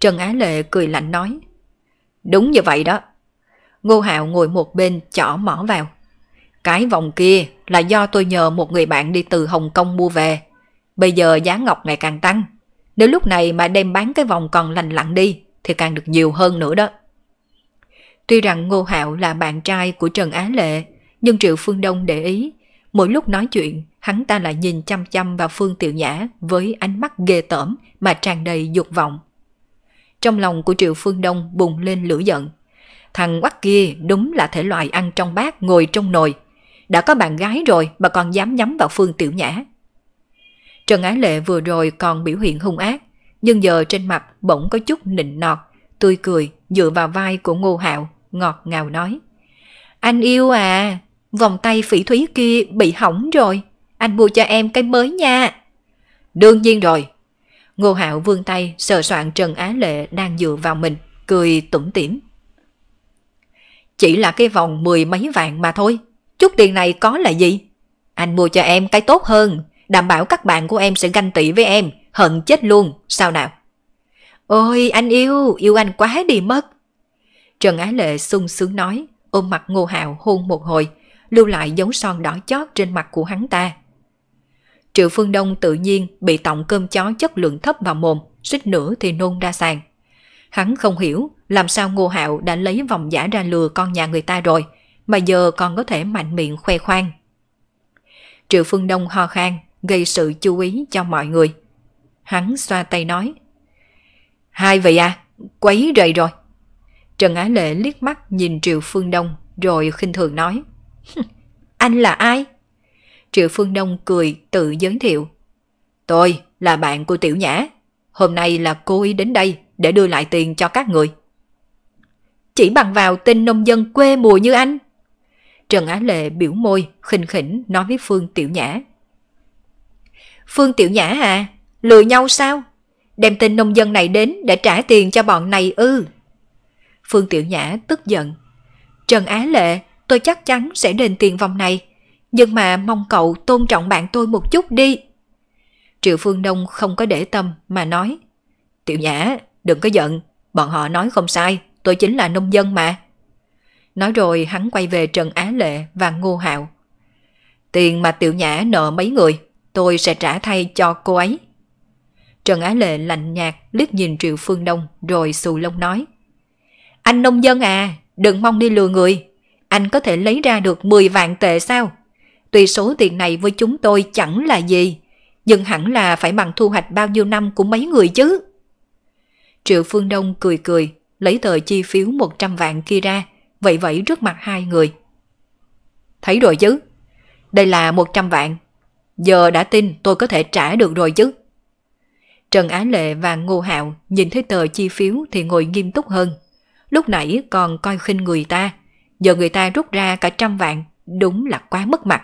Trần Á Lệ cười lạnh nói. Đúng như vậy đó. Ngô Hạo ngồi một bên chỏ mỏ vào. Cái vòng kia là do tôi nhờ một người bạn đi từ Hồng Kông mua về. Bây giờ giá ngọc ngày càng tăng. Nếu lúc này mà đem bán cái vòng còn lành lặn đi thì càng được nhiều hơn nữa đó. Tuy rằng Ngô Hạo là bạn trai của Trần Á Lệ, nhưng Triệu Phương Đông để ý, mỗi lúc nói chuyện, hắn ta lại nhìn chăm chăm vào Phương Tiểu Nhã với ánh mắt ghê tởm mà tràn đầy dục vọng. Trong lòng của Triệu Phương Đông bùng lên lửa giận. Thằng quắc kia đúng là thể loại ăn trong bát ngồi trong nồi. Đã có bạn gái rồi mà còn dám nhắm vào Phương Tiểu Nhã. Trần Á Lệ vừa rồi còn biểu hiện hung ác, nhưng giờ trên mặt bỗng có chút nịnh nọt, tươi cười dựa vào vai của Ngô Hạo, ngọt ngào nói. Anh yêu à, vòng tay phỉ thúy kia bị hỏng rồi, anh mua cho em cái mới nha. Đương nhiên rồi. Ngô Hạo vươn tay sờ soạn Trần Á Lệ đang dựa vào mình, cười tủm tỉm. Chỉ là cái vòng mười mấy vạn mà thôi, chút tiền này có là gì? Anh mua cho em cái tốt hơn, đảm bảo các bạn của em sẽ ganh tị với em, hận chết luôn, sao nào? Ôi anh yêu, yêu anh quá đi mất. Trần Ái Lệ sung sướng nói, ôm mặt Ngô Hạo hôn một hồi, lưu lại dấu son đỏ chót trên mặt của hắn ta. Triệu Phương Đông tự nhiên bị tổng cơm chó chất lượng thấp vào mồm, xích nữa thì nôn ra sàn. Hắn không hiểu làm sao Ngô Hạo đã lấy vòng giả ra lừa con nhà người ta rồi, mà giờ còn có thể mạnh miệng khoe khoang. Triệu Phương Đông ho khan, gây sự chú ý cho mọi người – Hắn xoa tay nói. Hai vậy à, quấy rầy rồi. Trần Á Lệ liếc mắt nhìn Triệu Phương Đông rồi khinh thường nói. (laughs) Anh là ai? Triệu Phương Đông cười tự giới thiệu. Tôi là bạn của Tiểu Nhã. Hôm nay là cô ấy đến đây để đưa lại tiền cho các người. Chỉ bằng vào tên nông dân quê mùa như anh. Trần Á Lệ biểu môi, khinh khỉnh nói với Phương Tiểu Nhã. Phương Tiểu Nhã à, Lừa nhau sao? Đem tên nông dân này đến để trả tiền cho bọn này ư? Phương Tiểu Nhã tức giận. Trần Á Lệ, tôi chắc chắn sẽ đền tiền vòng này. Nhưng mà mong cậu tôn trọng bạn tôi một chút đi. Triệu Phương Đông không có để tâm mà nói. Tiểu Nhã, đừng có giận. Bọn họ nói không sai, tôi chính là nông dân mà. Nói rồi hắn quay về Trần Á Lệ và Ngô Hạo. Tiền mà Tiểu Nhã nợ mấy người, tôi sẽ trả thay cho cô ấy. Trần Á Lệ lạnh nhạt liếc nhìn Triệu Phương Đông rồi xù lông nói. Anh nông dân à, đừng mong đi lừa người. Anh có thể lấy ra được 10 vạn tệ sao? Tuy số tiền này với chúng tôi chẳng là gì, nhưng hẳn là phải bằng thu hoạch bao nhiêu năm của mấy người chứ. Triệu Phương Đông cười cười, lấy tờ chi phiếu 100 vạn kia ra, vậy vậy trước mặt hai người. Thấy rồi chứ? Đây là 100 vạn. Giờ đã tin tôi có thể trả được rồi chứ? Trần Á Lệ và Ngô Hạo nhìn thấy tờ chi phiếu thì ngồi nghiêm túc hơn. Lúc nãy còn coi khinh người ta, giờ người ta rút ra cả trăm vạn, đúng là quá mất mặt.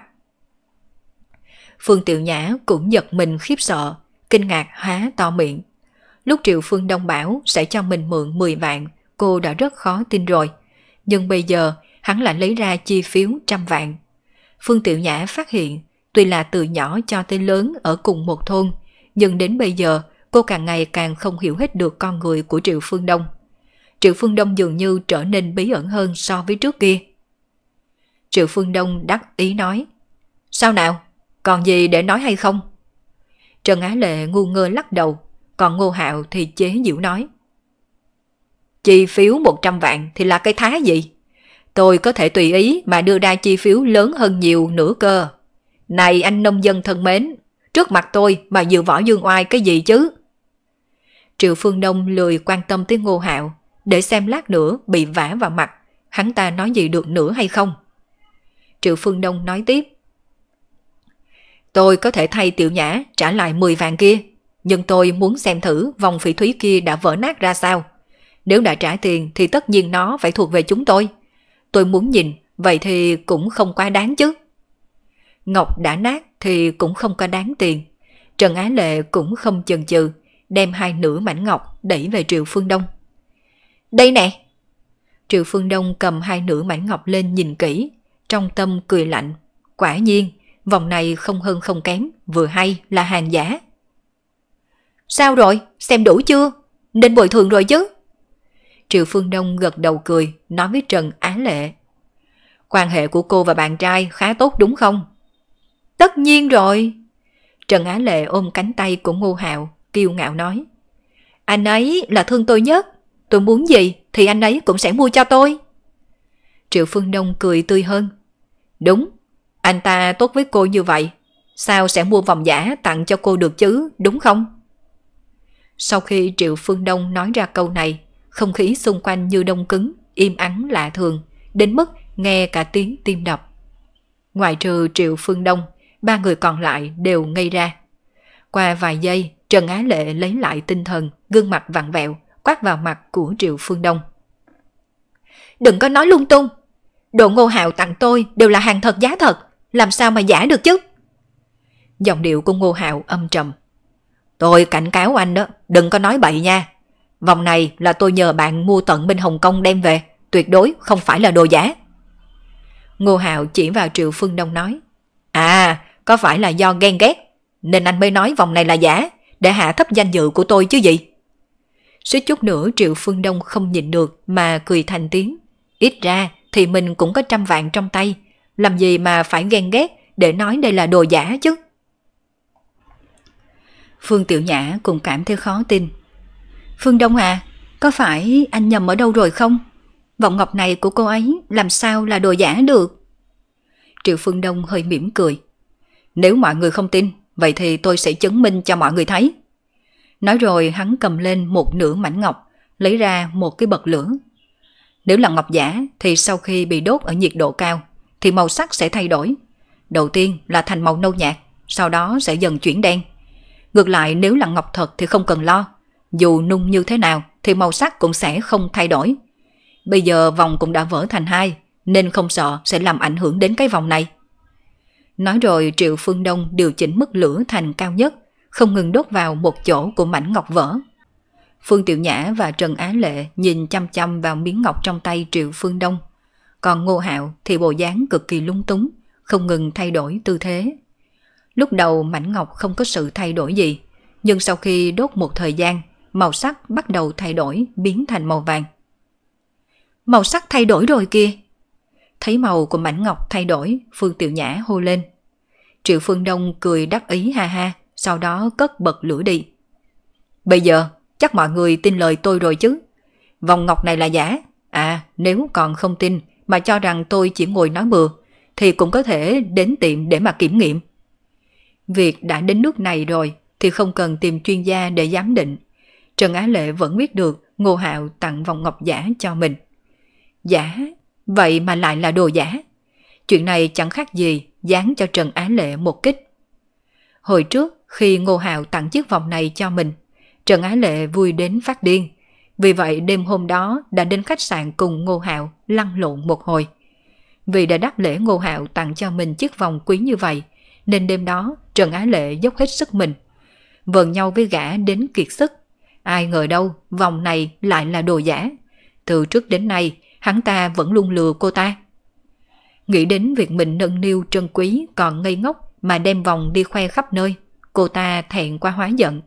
Phương Tiểu Nhã cũng giật mình khiếp sợ, kinh ngạc há to miệng. Lúc Triệu Phương Đông bảo sẽ cho mình mượn 10 vạn, cô đã rất khó tin rồi. Nhưng bây giờ hắn lại lấy ra chi phiếu trăm vạn. Phương Tiểu Nhã phát hiện, tuy là từ nhỏ cho tới lớn ở cùng một thôn, nhưng đến bây giờ cô càng ngày càng không hiểu hết được con người của Triệu Phương Đông. Triệu Phương Đông dường như trở nên bí ẩn hơn so với trước kia. Triệu Phương Đông đắc ý nói, sao nào, còn gì để nói hay không? Trần Á Lệ ngu ngơ lắc đầu, còn Ngô Hạo thì chế giễu nói. Chi phiếu 100 vạn thì là cái thá gì? Tôi có thể tùy ý mà đưa ra chi phiếu lớn hơn nhiều nửa cơ. Này anh nông dân thân mến, trước mặt tôi mà dự võ dương oai cái gì chứ? Triệu Phương Đông lười quan tâm tới Ngô Hạo, để xem lát nữa bị vả vào mặt, hắn ta nói gì được nữa hay không. Triệu Phương Đông nói tiếp. Tôi có thể thay tiểu nhã trả lại 10 vàng kia, nhưng tôi muốn xem thử vòng phỉ thúy kia đã vỡ nát ra sao. Nếu đã trả tiền thì tất nhiên nó phải thuộc về chúng tôi. Tôi muốn nhìn, vậy thì cũng không quá đáng chứ. Ngọc đã nát thì cũng không có đáng tiền. Trần Á Lệ cũng không chần chừ đem hai nửa mảnh ngọc đẩy về Triệu Phương Đông. Đây nè! Triệu Phương Đông cầm hai nửa mảnh ngọc lên nhìn kỹ, trong tâm cười lạnh. Quả nhiên, vòng này không hơn không kém, vừa hay là hàng giả. Sao rồi? Xem đủ chưa? Nên bồi thường rồi chứ? Triệu Phương Đông gật đầu cười, nói với Trần Á Lệ. Quan hệ của cô và bạn trai khá tốt đúng không? Tất nhiên rồi. Trần Á Lệ ôm cánh tay của Ngô Hạo, kiêu ngạo nói. Anh ấy là thương tôi nhất, tôi muốn gì thì anh ấy cũng sẽ mua cho tôi. Triệu Phương Đông cười tươi hơn. Đúng, anh ta tốt với cô như vậy, sao sẽ mua vòng giả tặng cho cô được chứ, đúng không? Sau khi Triệu Phương Đông nói ra câu này, không khí xung quanh như đông cứng, im ắng lạ thường, đến mức nghe cả tiếng tim đập. Ngoài trừ Triệu Phương Đông, ba người còn lại đều ngây ra. Qua vài giây, Trần Á Lệ lấy lại tinh thần, gương mặt vặn vẹo, quát vào mặt của Triệu Phương Đông. Đừng có nói lung tung. Đồ ngô hạo tặng tôi đều là hàng thật giá thật, làm sao mà giả được chứ? Giọng điệu của ngô hạo âm trầm. Tôi cảnh cáo anh đó, đừng có nói bậy nha. Vòng này là tôi nhờ bạn mua tận bên Hồng Kông đem về, tuyệt đối không phải là đồ giả. Ngô Hạo chỉ vào Triệu Phương Đông nói. À, có phải là do ghen ghét nên anh mới nói vòng này là giả, để hạ thấp danh dự của tôi chứ gì. Suýt chút nữa Triệu Phương Đông không nhịn được mà cười thành tiếng. Ít ra thì mình cũng có trăm vạn trong tay, làm gì mà phải ghen ghét để nói đây là đồ giả chứ. Phương Tiểu Nhã cũng cảm thấy khó tin. Phương Đông à, có phải anh nhầm ở đâu rồi không? Vọng ngọc này của cô ấy làm sao là đồ giả được? Triệu Phương Đông hơi mỉm cười. Nếu mọi người không tin Vậy thì tôi sẽ chứng minh cho mọi người thấy. Nói rồi hắn cầm lên một nửa mảnh ngọc, lấy ra một cái bật lửa. Nếu là ngọc giả thì sau khi bị đốt ở nhiệt độ cao thì màu sắc sẽ thay đổi. Đầu tiên là thành màu nâu nhạt, sau đó sẽ dần chuyển đen. Ngược lại nếu là ngọc thật thì không cần lo, dù nung như thế nào thì màu sắc cũng sẽ không thay đổi. Bây giờ vòng cũng đã vỡ thành hai, nên không sợ sẽ làm ảnh hưởng đến cái vòng này. Nói rồi Triệu Phương Đông điều chỉnh mức lửa thành cao nhất, không ngừng đốt vào một chỗ của mảnh ngọc vỡ. Phương Tiểu Nhã và Trần Á Lệ nhìn chăm chăm vào miếng ngọc trong tay Triệu Phương Đông. Còn Ngô Hạo thì bộ dáng cực kỳ lung túng, không ngừng thay đổi tư thế. Lúc đầu mảnh ngọc không có sự thay đổi gì, nhưng sau khi đốt một thời gian, màu sắc bắt đầu thay đổi, biến thành màu vàng. Màu sắc thay đổi rồi kia. Thấy màu của mảnh ngọc thay đổi, Phương Tiểu Nhã hô lên. Triệu Phương Đông cười đắc ý ha ha, sau đó cất bật lửa đi. Bây giờ, chắc mọi người tin lời tôi rồi chứ. Vòng ngọc này là giả. À, nếu còn không tin mà cho rằng tôi chỉ ngồi nói bừa, thì cũng có thể đến tiệm để mà kiểm nghiệm. Việc đã đến nước này rồi thì không cần tìm chuyên gia để giám định. Trần Á Lệ vẫn biết được Ngô Hạo tặng vòng ngọc giả cho mình. Giả? Vậy mà lại là đồ giả? Chuyện này chẳng khác gì dán cho Trần Á Lệ một kích. Hồi trước, khi Ngô Hạo tặng chiếc vòng này cho mình, Trần Á Lệ vui đến phát điên. Vì vậy đêm hôm đó đã đến khách sạn cùng Ngô Hạo lăn lộn một hồi. Vì đã đáp lễ Ngô Hạo tặng cho mình chiếc vòng quý như vậy, nên đêm đó Trần Á Lệ dốc hết sức mình. Vờn nhau với gã đến kiệt sức. Ai ngờ đâu, vòng này lại là đồ giả. Từ trước đến nay, hắn ta vẫn luôn lừa cô ta. Nghĩ đến việc mình nâng niu trân quý còn ngây ngốc mà đem vòng đi khoe khắp nơi, cô ta thẹn qua hóa giận.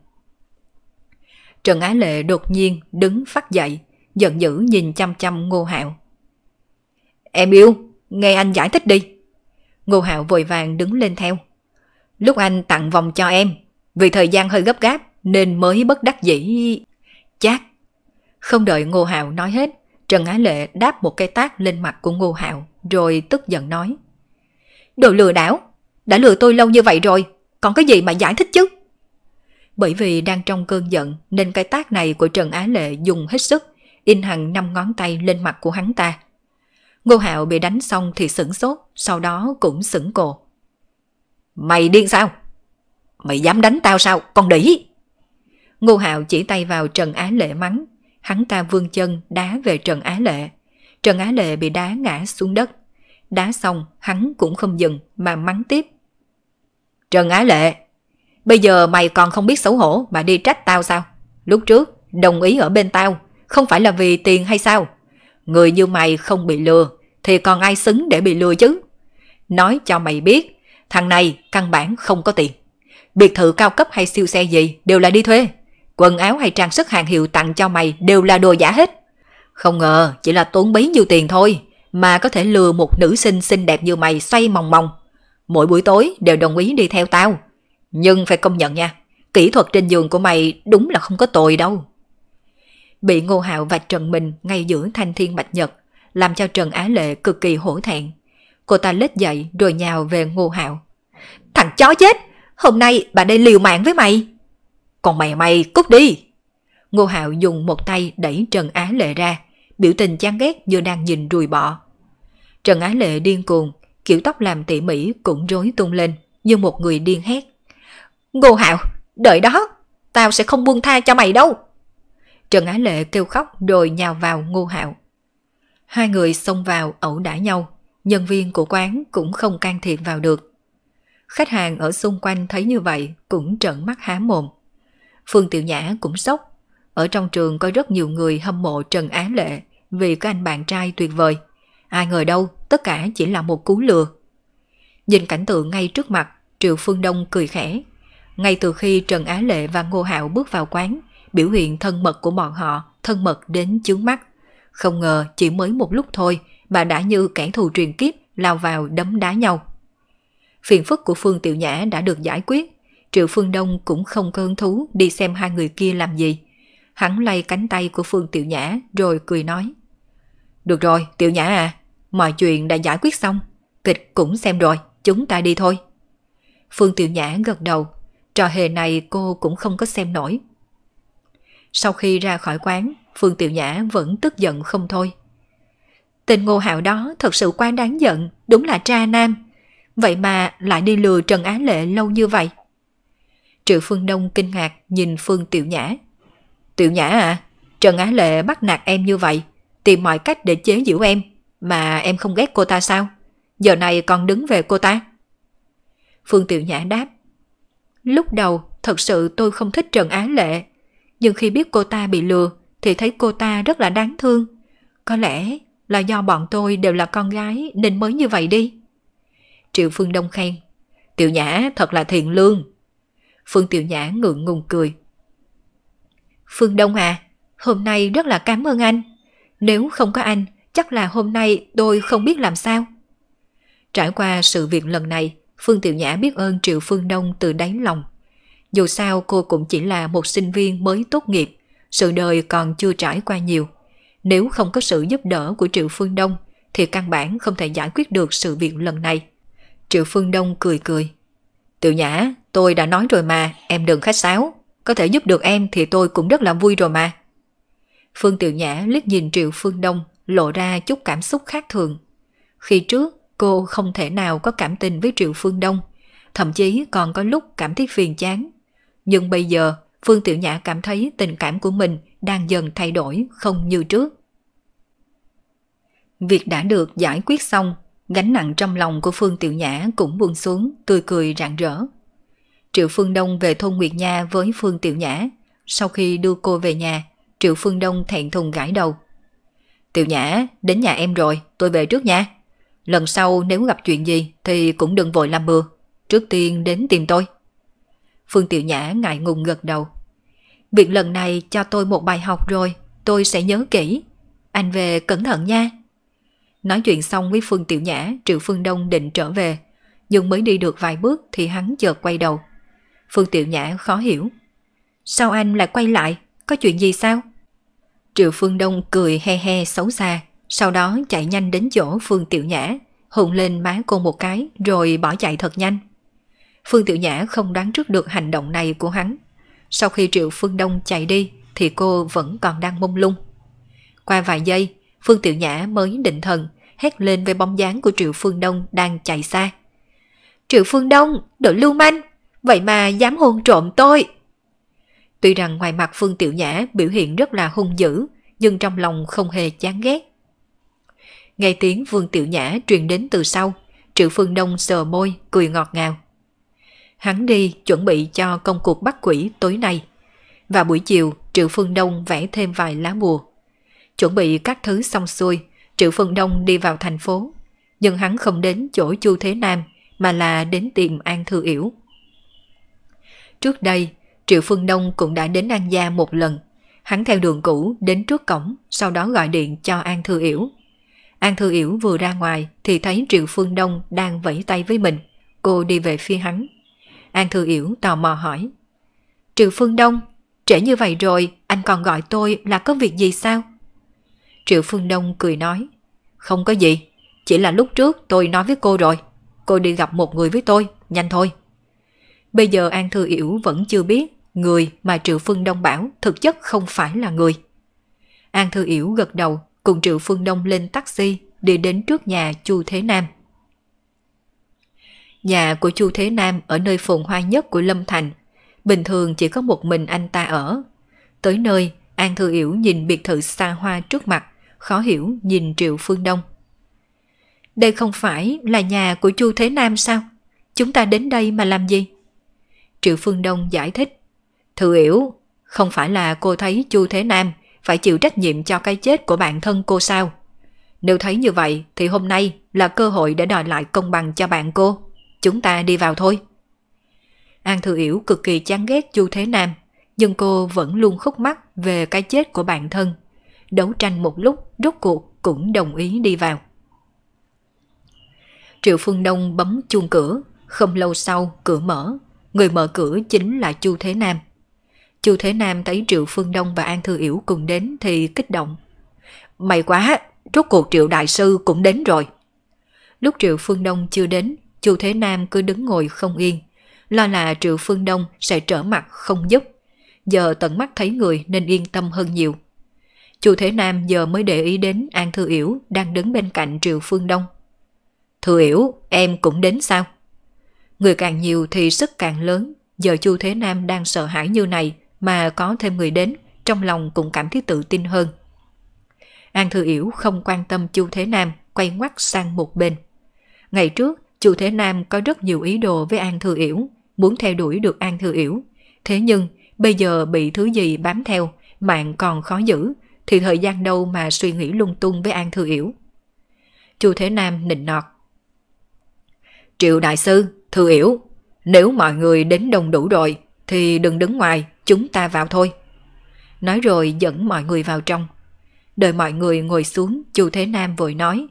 Trần Á Lệ đột nhiên đứng phát dậy, giận dữ nhìn chăm chăm Ngô Hạo. Em yêu, nghe anh giải thích đi. Ngô Hạo vội vàng đứng lên theo. Lúc anh tặng vòng cho em, vì thời gian hơi gấp gáp nên mới bất đắc dĩ. Chắc. Không đợi Ngô Hạo nói hết, Trần Á Lệ đáp một cái tác lên mặt của Ngô Hạo rồi tức giận nói. Đồ lừa đảo, đã lừa tôi lâu như vậy rồi, còn cái gì mà giải thích chứ? Bởi vì đang trong cơn giận nên cái tác này của Trần Á Lệ dùng hết sức, in hằng năm ngón tay lên mặt của hắn ta. Ngô Hạo bị đánh xong thì sửng sốt, sau đó cũng sửng cổ. Mày điên sao? Mày dám đánh tao sao, con đỉ? Ngô Hạo chỉ tay vào Trần Á Lệ mắng, hắn ta vươn chân đá về Trần Á Lệ. Trần Á Lệ bị đá ngã xuống đất. Đá xong, hắn cũng không dừng mà mắng tiếp. Trần Á Lệ, bây giờ mày còn không biết xấu hổ mà đi trách tao sao? Lúc trước, đồng ý ở bên tao, không phải là vì tiền hay sao? Người như mày không bị lừa, thì còn ai xứng để bị lừa chứ? Nói cho mày biết, thằng này căn bản không có tiền. Biệt thự cao cấp hay siêu xe gì đều là đi thuê quần áo hay trang sức hàng hiệu tặng cho mày đều là đồ giả hết. Không ngờ, chỉ là tốn bấy nhiêu tiền thôi, mà có thể lừa một nữ sinh xinh đẹp như mày xoay mòng mòng. Mỗi buổi tối đều đồng ý đi theo tao. Nhưng phải công nhận nha, kỹ thuật trên giường của mày đúng là không có tồi đâu. Bị Ngô Hạo và trần Minh ngay giữa thanh thiên bạch nhật, làm cho Trần Á Lệ cực kỳ hổ thẹn. Cô ta lết dậy rồi nhào về Ngô Hạo. Thằng chó chết, hôm nay bà đây liều mạng với mày. Còn mày mày cút đi. Ngô Hạo dùng một tay đẩy Trần Á Lệ ra, biểu tình chán ghét như đang nhìn rùi bỏ Trần Á Lệ điên cuồng, kiểu tóc làm tỉ mỉ cũng rối tung lên như một người điên hét. Ngô Hạo, đợi đó, tao sẽ không buông tha cho mày đâu. Trần Á Lệ kêu khóc rồi nhào vào Ngô Hạo. Hai người xông vào ẩu đả nhau, nhân viên của quán cũng không can thiệp vào được. Khách hàng ở xung quanh thấy như vậy cũng trợn mắt há mồm. Phương Tiểu Nhã cũng sốc. Ở trong trường có rất nhiều người hâm mộ Trần Á Lệ vì có anh bạn trai tuyệt vời. Ai ngờ đâu, tất cả chỉ là một cú lừa. Nhìn cảnh tượng ngay trước mặt, Triệu Phương Đông cười khẽ. Ngay từ khi Trần Á Lệ và Ngô Hạo bước vào quán, biểu hiện thân mật của bọn họ thân mật đến chướng mắt. Không ngờ chỉ mới một lúc thôi mà đã như kẻ thù truyền kiếp lao vào đấm đá nhau. Phiền phức của Phương Tiểu Nhã đã được giải quyết, Triệu Phương Đông cũng không cơn thú đi xem hai người kia làm gì. Hắn lay cánh tay của Phương Tiểu Nhã rồi cười nói. Được rồi, Tiểu Nhã à, mọi chuyện đã giải quyết xong. Kịch cũng xem rồi, chúng ta đi thôi. Phương Tiểu Nhã gật đầu, trò hề này cô cũng không có xem nổi. Sau khi ra khỏi quán, Phương Tiểu Nhã vẫn tức giận không thôi. Tên ngô hạo đó thật sự quá đáng giận, đúng là tra nam. Vậy mà lại đi lừa Trần Á Lệ lâu như vậy. Triệu Phương Đông kinh ngạc nhìn Phương Tiểu Nhã. Tiểu Nhã à, Trần Á Lệ bắt nạt em như vậy, tìm mọi cách để chế giễu em, mà em không ghét cô ta sao? Giờ này còn đứng về cô ta. Phương Tiểu Nhã đáp. Lúc đầu, thật sự tôi không thích Trần Á Lệ, nhưng khi biết cô ta bị lừa thì thấy cô ta rất là đáng thương. Có lẽ là do bọn tôi đều là con gái nên mới như vậy đi. Triệu Phương Đông khen. Tiểu Nhã thật là thiện lương, Phương Tiểu Nhã ngượng ngùng cười. Phương Đông à, hôm nay rất là cảm ơn anh. Nếu không có anh, chắc là hôm nay tôi không biết làm sao. Trải qua sự việc lần này, Phương Tiểu Nhã biết ơn Triệu Phương Đông từ đáy lòng. Dù sao cô cũng chỉ là một sinh viên mới tốt nghiệp, sự đời còn chưa trải qua nhiều. Nếu không có sự giúp đỡ của Triệu Phương Đông thì căn bản không thể giải quyết được sự việc lần này. Triệu Phương Đông cười cười. Tiểu Nhã, Tôi đã nói rồi mà, em đừng khách sáo. Có thể giúp được em thì tôi cũng rất là vui rồi mà. Phương Tiểu Nhã liếc nhìn Triệu Phương Đông, lộ ra chút cảm xúc khác thường. Khi trước, cô không thể nào có cảm tình với Triệu Phương Đông, thậm chí còn có lúc cảm thấy phiền chán. Nhưng bây giờ, Phương Tiểu Nhã cảm thấy tình cảm của mình đang dần thay đổi không như trước. Việc đã được giải quyết xong, gánh nặng trong lòng của Phương Tiểu Nhã cũng buông xuống, tươi cười rạng rỡ. Triệu Phương Đông về thôn Nguyệt Nha với Phương Tiểu Nhã. Sau khi đưa cô về nhà, Triệu Phương Đông thẹn thùng gãi đầu. Tiểu Nhã, đến nhà em rồi, tôi về trước nha. Lần sau nếu gặp chuyện gì thì cũng đừng vội làm bừa. Trước tiên đến tìm tôi. Phương Tiểu Nhã ngại ngùng gật đầu. Việc lần này cho tôi một bài học rồi, tôi sẽ nhớ kỹ. Anh về cẩn thận nha. Nói chuyện xong với Phương Tiểu Nhã, Triệu Phương Đông định trở về. Nhưng mới đi được vài bước thì hắn chợt quay đầu. Phương Tiểu Nhã khó hiểu. Sao anh lại quay lại? Có chuyện gì sao? Triệu Phương Đông cười he he xấu xa, sau đó chạy nhanh đến chỗ Phương Tiểu Nhã, hùng lên má cô một cái rồi bỏ chạy thật nhanh. Phương Tiểu Nhã không đoán trước được hành động này của hắn. Sau khi Triệu Phương Đông chạy đi thì cô vẫn còn đang mông lung. Qua vài giây, Phương Tiểu Nhã mới định thần, hét lên về bóng dáng của Triệu Phương Đông đang chạy xa. Triệu Phương Đông, đội lưu manh! vậy mà dám hôn trộm tôi. Tuy rằng ngoài mặt Phương Tiểu Nhã biểu hiện rất là hung dữ, nhưng trong lòng không hề chán ghét. Nghe tiếng phương Tiểu Nhã truyền đến từ sau, Triệu Phương Đông sờ môi, cười ngọt ngào. Hắn đi chuẩn bị cho công cuộc bắt quỷ tối nay. Và buổi chiều, Triệu Phương Đông vẽ thêm vài lá bùa. Chuẩn bị các thứ xong xuôi, Triệu Phương Đông đi vào thành phố. Nhưng hắn không đến chỗ Chu Thế Nam mà là đến tìm An Thư Yểu. Trước đây, Triệu Phương Đông cũng đã đến An Gia một lần. Hắn theo đường cũ đến trước cổng, sau đó gọi điện cho An Thư Yểu. An Thư Yểu vừa ra ngoài thì thấy Triệu Phương Đông đang vẫy tay với mình. Cô đi về phía hắn. An Thư Yểu tò mò hỏi. Triệu Phương Đông, trễ như vậy rồi, anh còn gọi tôi là có việc gì sao? Triệu Phương Đông cười nói. Không có gì, chỉ là lúc trước tôi nói với cô rồi. Cô đi gặp một người với tôi, nhanh thôi. Bây giờ An Thư Yểu vẫn chưa biết người mà Triệu Phương Đông bảo thực chất không phải là người. An Thư Yểu gật đầu cùng Triệu Phương Đông lên taxi đi đến trước nhà Chu Thế Nam. Nhà của Chu Thế Nam ở nơi phồn hoa nhất của Lâm Thành, bình thường chỉ có một mình anh ta ở. Tới nơi, An Thư Yểu nhìn biệt thự xa hoa trước mặt, khó hiểu nhìn Triệu Phương Đông. Đây không phải là nhà của Chu Thế Nam sao? Chúng ta đến đây mà làm gì? Triệu Phương Đông giải thích. Thư yểu, không phải là cô thấy Chu Thế Nam phải chịu trách nhiệm cho cái chết của bạn thân cô sao? Nếu thấy như vậy thì hôm nay là cơ hội để đòi lại công bằng cho bạn cô. Chúng ta đi vào thôi. An Thư Yểu cực kỳ chán ghét Chu Thế Nam, nhưng cô vẫn luôn khúc mắc về cái chết của bạn thân. Đấu tranh một lúc, rốt cuộc cũng đồng ý đi vào. Triệu Phương Đông bấm chuông cửa, không lâu sau cửa mở người mở cửa chính là Chu Thế Nam. Chu Thế Nam thấy Triệu Phương Đông và An Thư Yểu cùng đến thì kích động. May quá, rốt cuộc Triệu Đại Sư cũng đến rồi. Lúc Triệu Phương Đông chưa đến, Chu Thế Nam cứ đứng ngồi không yên, lo là Triệu Phương Đông sẽ trở mặt không giúp. Giờ tận mắt thấy người nên yên tâm hơn nhiều. Chu Thế Nam giờ mới để ý đến An Thư Yểu đang đứng bên cạnh Triệu Phương Đông. Thư Yểu, em cũng đến sao? Người càng nhiều thì sức càng lớn, giờ Chu Thế Nam đang sợ hãi như này mà có thêm người đến, trong lòng cũng cảm thấy tự tin hơn. An Thư Yểu không quan tâm Chu Thế Nam, quay ngoắt sang một bên. Ngày trước, Chu Thế Nam có rất nhiều ý đồ với An Thư Yểu, muốn theo đuổi được An Thư Yểu. Thế nhưng, bây giờ bị thứ gì bám theo, mạng còn khó giữ, thì thời gian đâu mà suy nghĩ lung tung với An Thư Yểu. Chu Thế Nam nịnh nọt. Triệu Đại Sư, Thư hiểu, nếu mọi người đến đông đủ rồi thì đừng đứng ngoài, chúng ta vào thôi. Nói rồi dẫn mọi người vào trong. Đợi mọi người ngồi xuống, Chu Thế Nam vội nói.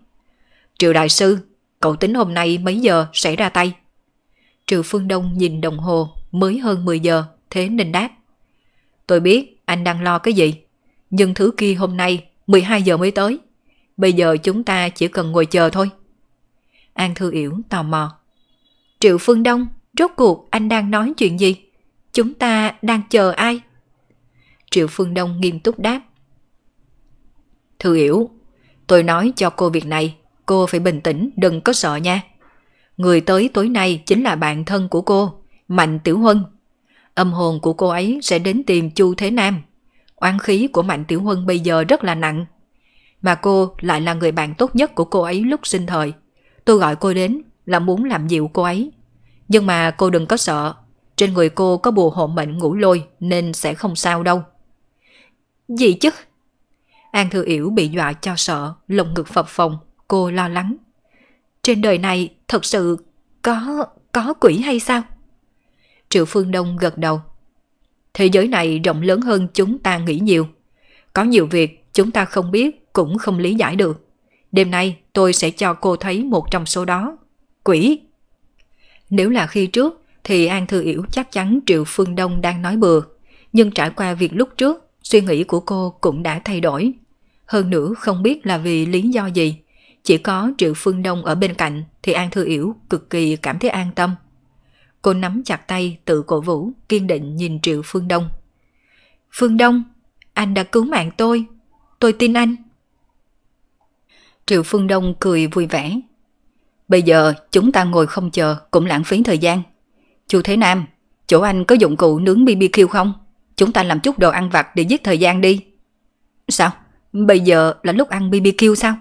Triệu Đại Sư, cậu tính hôm nay mấy giờ sẽ ra tay? Triệu Phương Đông nhìn đồng hồ, mới hơn 10 giờ, thế nên đáp. Tôi biết anh đang lo cái gì, nhưng thứ kia hôm nay 12 giờ mới tới. Bây giờ chúng ta chỉ cần ngồi chờ thôi. An Thư Yểu tò mò. Triệu Phương Đông, rốt cuộc anh đang nói chuyện gì? Chúng ta đang chờ ai? Triệu Phương Đông nghiêm túc đáp. Thư hiểu, tôi nói cho cô việc này, cô phải bình tĩnh, đừng có sợ nha. Người tới tối nay chính là bạn thân của cô, Mạnh Tiểu Huân. Âm hồn của cô ấy sẽ đến tìm Chu Thế Nam. Oán khí của Mạnh Tiểu Huân bây giờ rất là nặng. Mà cô lại là người bạn tốt nhất của cô ấy lúc sinh thời. Tôi gọi cô đến là muốn làm dịu cô ấy. Nhưng mà cô đừng có sợ, trên người cô có bùa hộ mệnh ngủ lôi nên sẽ không sao đâu. Gì chứ? An Thư Yểu bị dọa cho sợ, lồng ngực phập phồng, cô lo lắng. Trên đời này thật sự có có quỷ hay sao? Triệu Phương Đông gật đầu. Thế giới này rộng lớn hơn chúng ta nghĩ nhiều. Có nhiều việc chúng ta không biết cũng không lý giải được. Đêm nay tôi sẽ cho cô thấy một trong số đó quỷ. Nếu là khi trước thì An Thư Yểu chắc chắn Triệu Phương Đông đang nói bừa, nhưng trải qua việc lúc trước, suy nghĩ của cô cũng đã thay đổi. Hơn nữa không biết là vì lý do gì, chỉ có Triệu Phương Đông ở bên cạnh thì An Thư Yểu cực kỳ cảm thấy an tâm. Cô nắm chặt tay tự cổ vũ, kiên định nhìn Triệu Phương Đông. Phương Đông, anh đã cứu mạng tôi, tôi tin anh. Triệu Phương Đông cười vui vẻ, Bây giờ chúng ta ngồi không chờ cũng lãng phí thời gian. Chu Thế Nam, chỗ anh có dụng cụ nướng BBQ không? Chúng ta làm chút đồ ăn vặt để giết thời gian đi. Sao? Bây giờ là lúc ăn BBQ sao?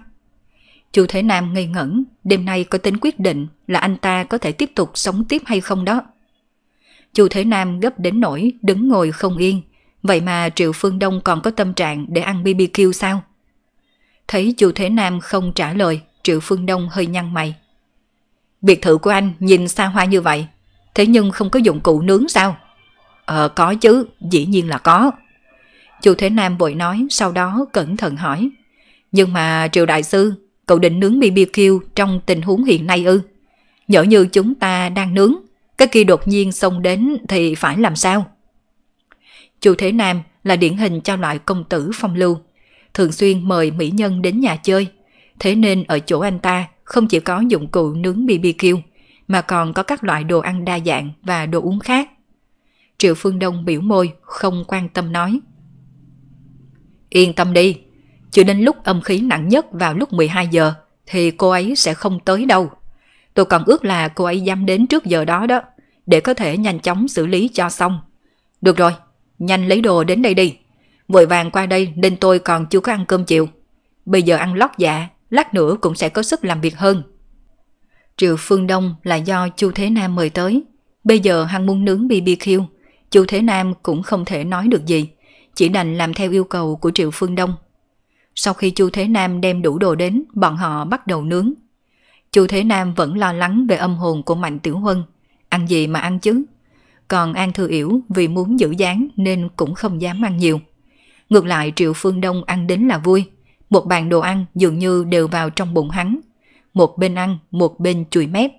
Chu Thế Nam ngây ngẩn, đêm nay có tính quyết định là anh ta có thể tiếp tục sống tiếp hay không đó. Chu Thế Nam gấp đến nỗi đứng ngồi không yên, vậy mà Triệu Phương Đông còn có tâm trạng để ăn BBQ sao? Thấy Chu Thế Nam không trả lời, Triệu Phương Đông hơi nhăn mày. Biệt thự của anh nhìn xa hoa như vậy, thế nhưng không có dụng cụ nướng sao? Ờ có chứ, dĩ nhiên là có. Chu Thế Nam vội nói, sau đó cẩn thận hỏi. Nhưng mà Triệu Đại Sư, cậu định nướng BBQ trong tình huống hiện nay ư? Nhỡ như chúng ta đang nướng, cái kia đột nhiên xông đến thì phải làm sao? Chu Thế Nam là điển hình cho loại công tử phong lưu, thường xuyên mời mỹ nhân đến nhà chơi. Thế nên ở chỗ anh ta không chỉ có dụng cụ nướng BBQ mà còn có các loại đồ ăn đa dạng và đồ uống khác. Triệu Phương Đông biểu môi, không quan tâm nói. Yên tâm đi, chưa đến lúc âm khí nặng nhất vào lúc 12 giờ thì cô ấy sẽ không tới đâu. Tôi còn ước là cô ấy dám đến trước giờ đó đó, để có thể nhanh chóng xử lý cho xong. Được rồi, nhanh lấy đồ đến đây đi. Vội vàng qua đây nên tôi còn chưa có ăn cơm chịu Bây giờ ăn lót dạ lát nữa cũng sẽ có sức làm việc hơn. Triệu Phương Đông là do Chu Thế Nam mời tới. Bây giờ hắn muốn nướng BBQ, Chu Thế Nam cũng không thể nói được gì, chỉ đành làm theo yêu cầu của Triệu Phương Đông. Sau khi Chu Thế Nam đem đủ đồ đến, bọn họ bắt đầu nướng. Chu Thế Nam vẫn lo lắng về âm hồn của Mạnh Tiểu Huân, ăn gì mà ăn chứ. Còn An Thư Yểu vì muốn giữ dáng nên cũng không dám ăn nhiều. Ngược lại Triệu Phương Đông ăn đến là vui – một bàn đồ ăn dường như đều vào trong bụng hắn. Một bên ăn, một bên chùi mép.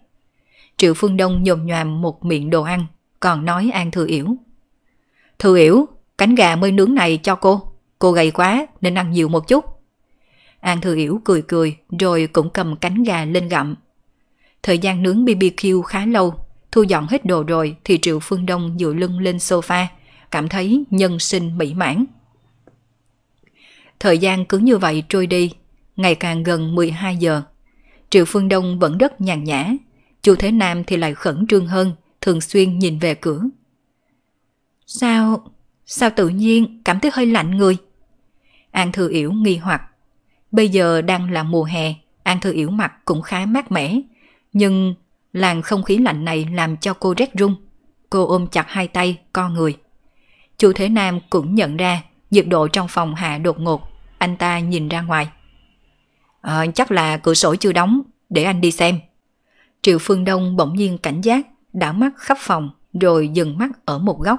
Triệu Phương Đông nhồm nhòm một miệng đồ ăn, còn nói An Thư Yểu. Thư Yểu, cánh gà mới nướng này cho cô. Cô gầy quá nên ăn nhiều một chút. An Thư Yểu cười cười rồi cũng cầm cánh gà lên gặm. Thời gian nướng BBQ khá lâu, thu dọn hết đồ rồi thì Triệu Phương Đông dựa lưng lên sofa, cảm thấy nhân sinh mỹ mãn. Thời gian cứ như vậy trôi đi, ngày càng gần 12 giờ. Triệu Phương Đông vẫn rất nhàn nhã, Chu Thế Nam thì lại khẩn trương hơn, thường xuyên nhìn về cửa. Sao, sao tự nhiên cảm thấy hơi lạnh người? An Thư Yểu nghi hoặc. Bây giờ đang là mùa hè, An Thư Yểu mặt cũng khá mát mẻ, nhưng làn không khí lạnh này làm cho cô rét run. Cô ôm chặt hai tay, co người. Chu Thế Nam cũng nhận ra nhiệt độ trong phòng hạ đột ngột, anh ta nhìn ra ngoài. À, chắc là cửa sổ chưa đóng, để anh đi xem. Triệu Phương Đông bỗng nhiên cảnh giác, đảo mắt khắp phòng rồi dừng mắt ở một góc.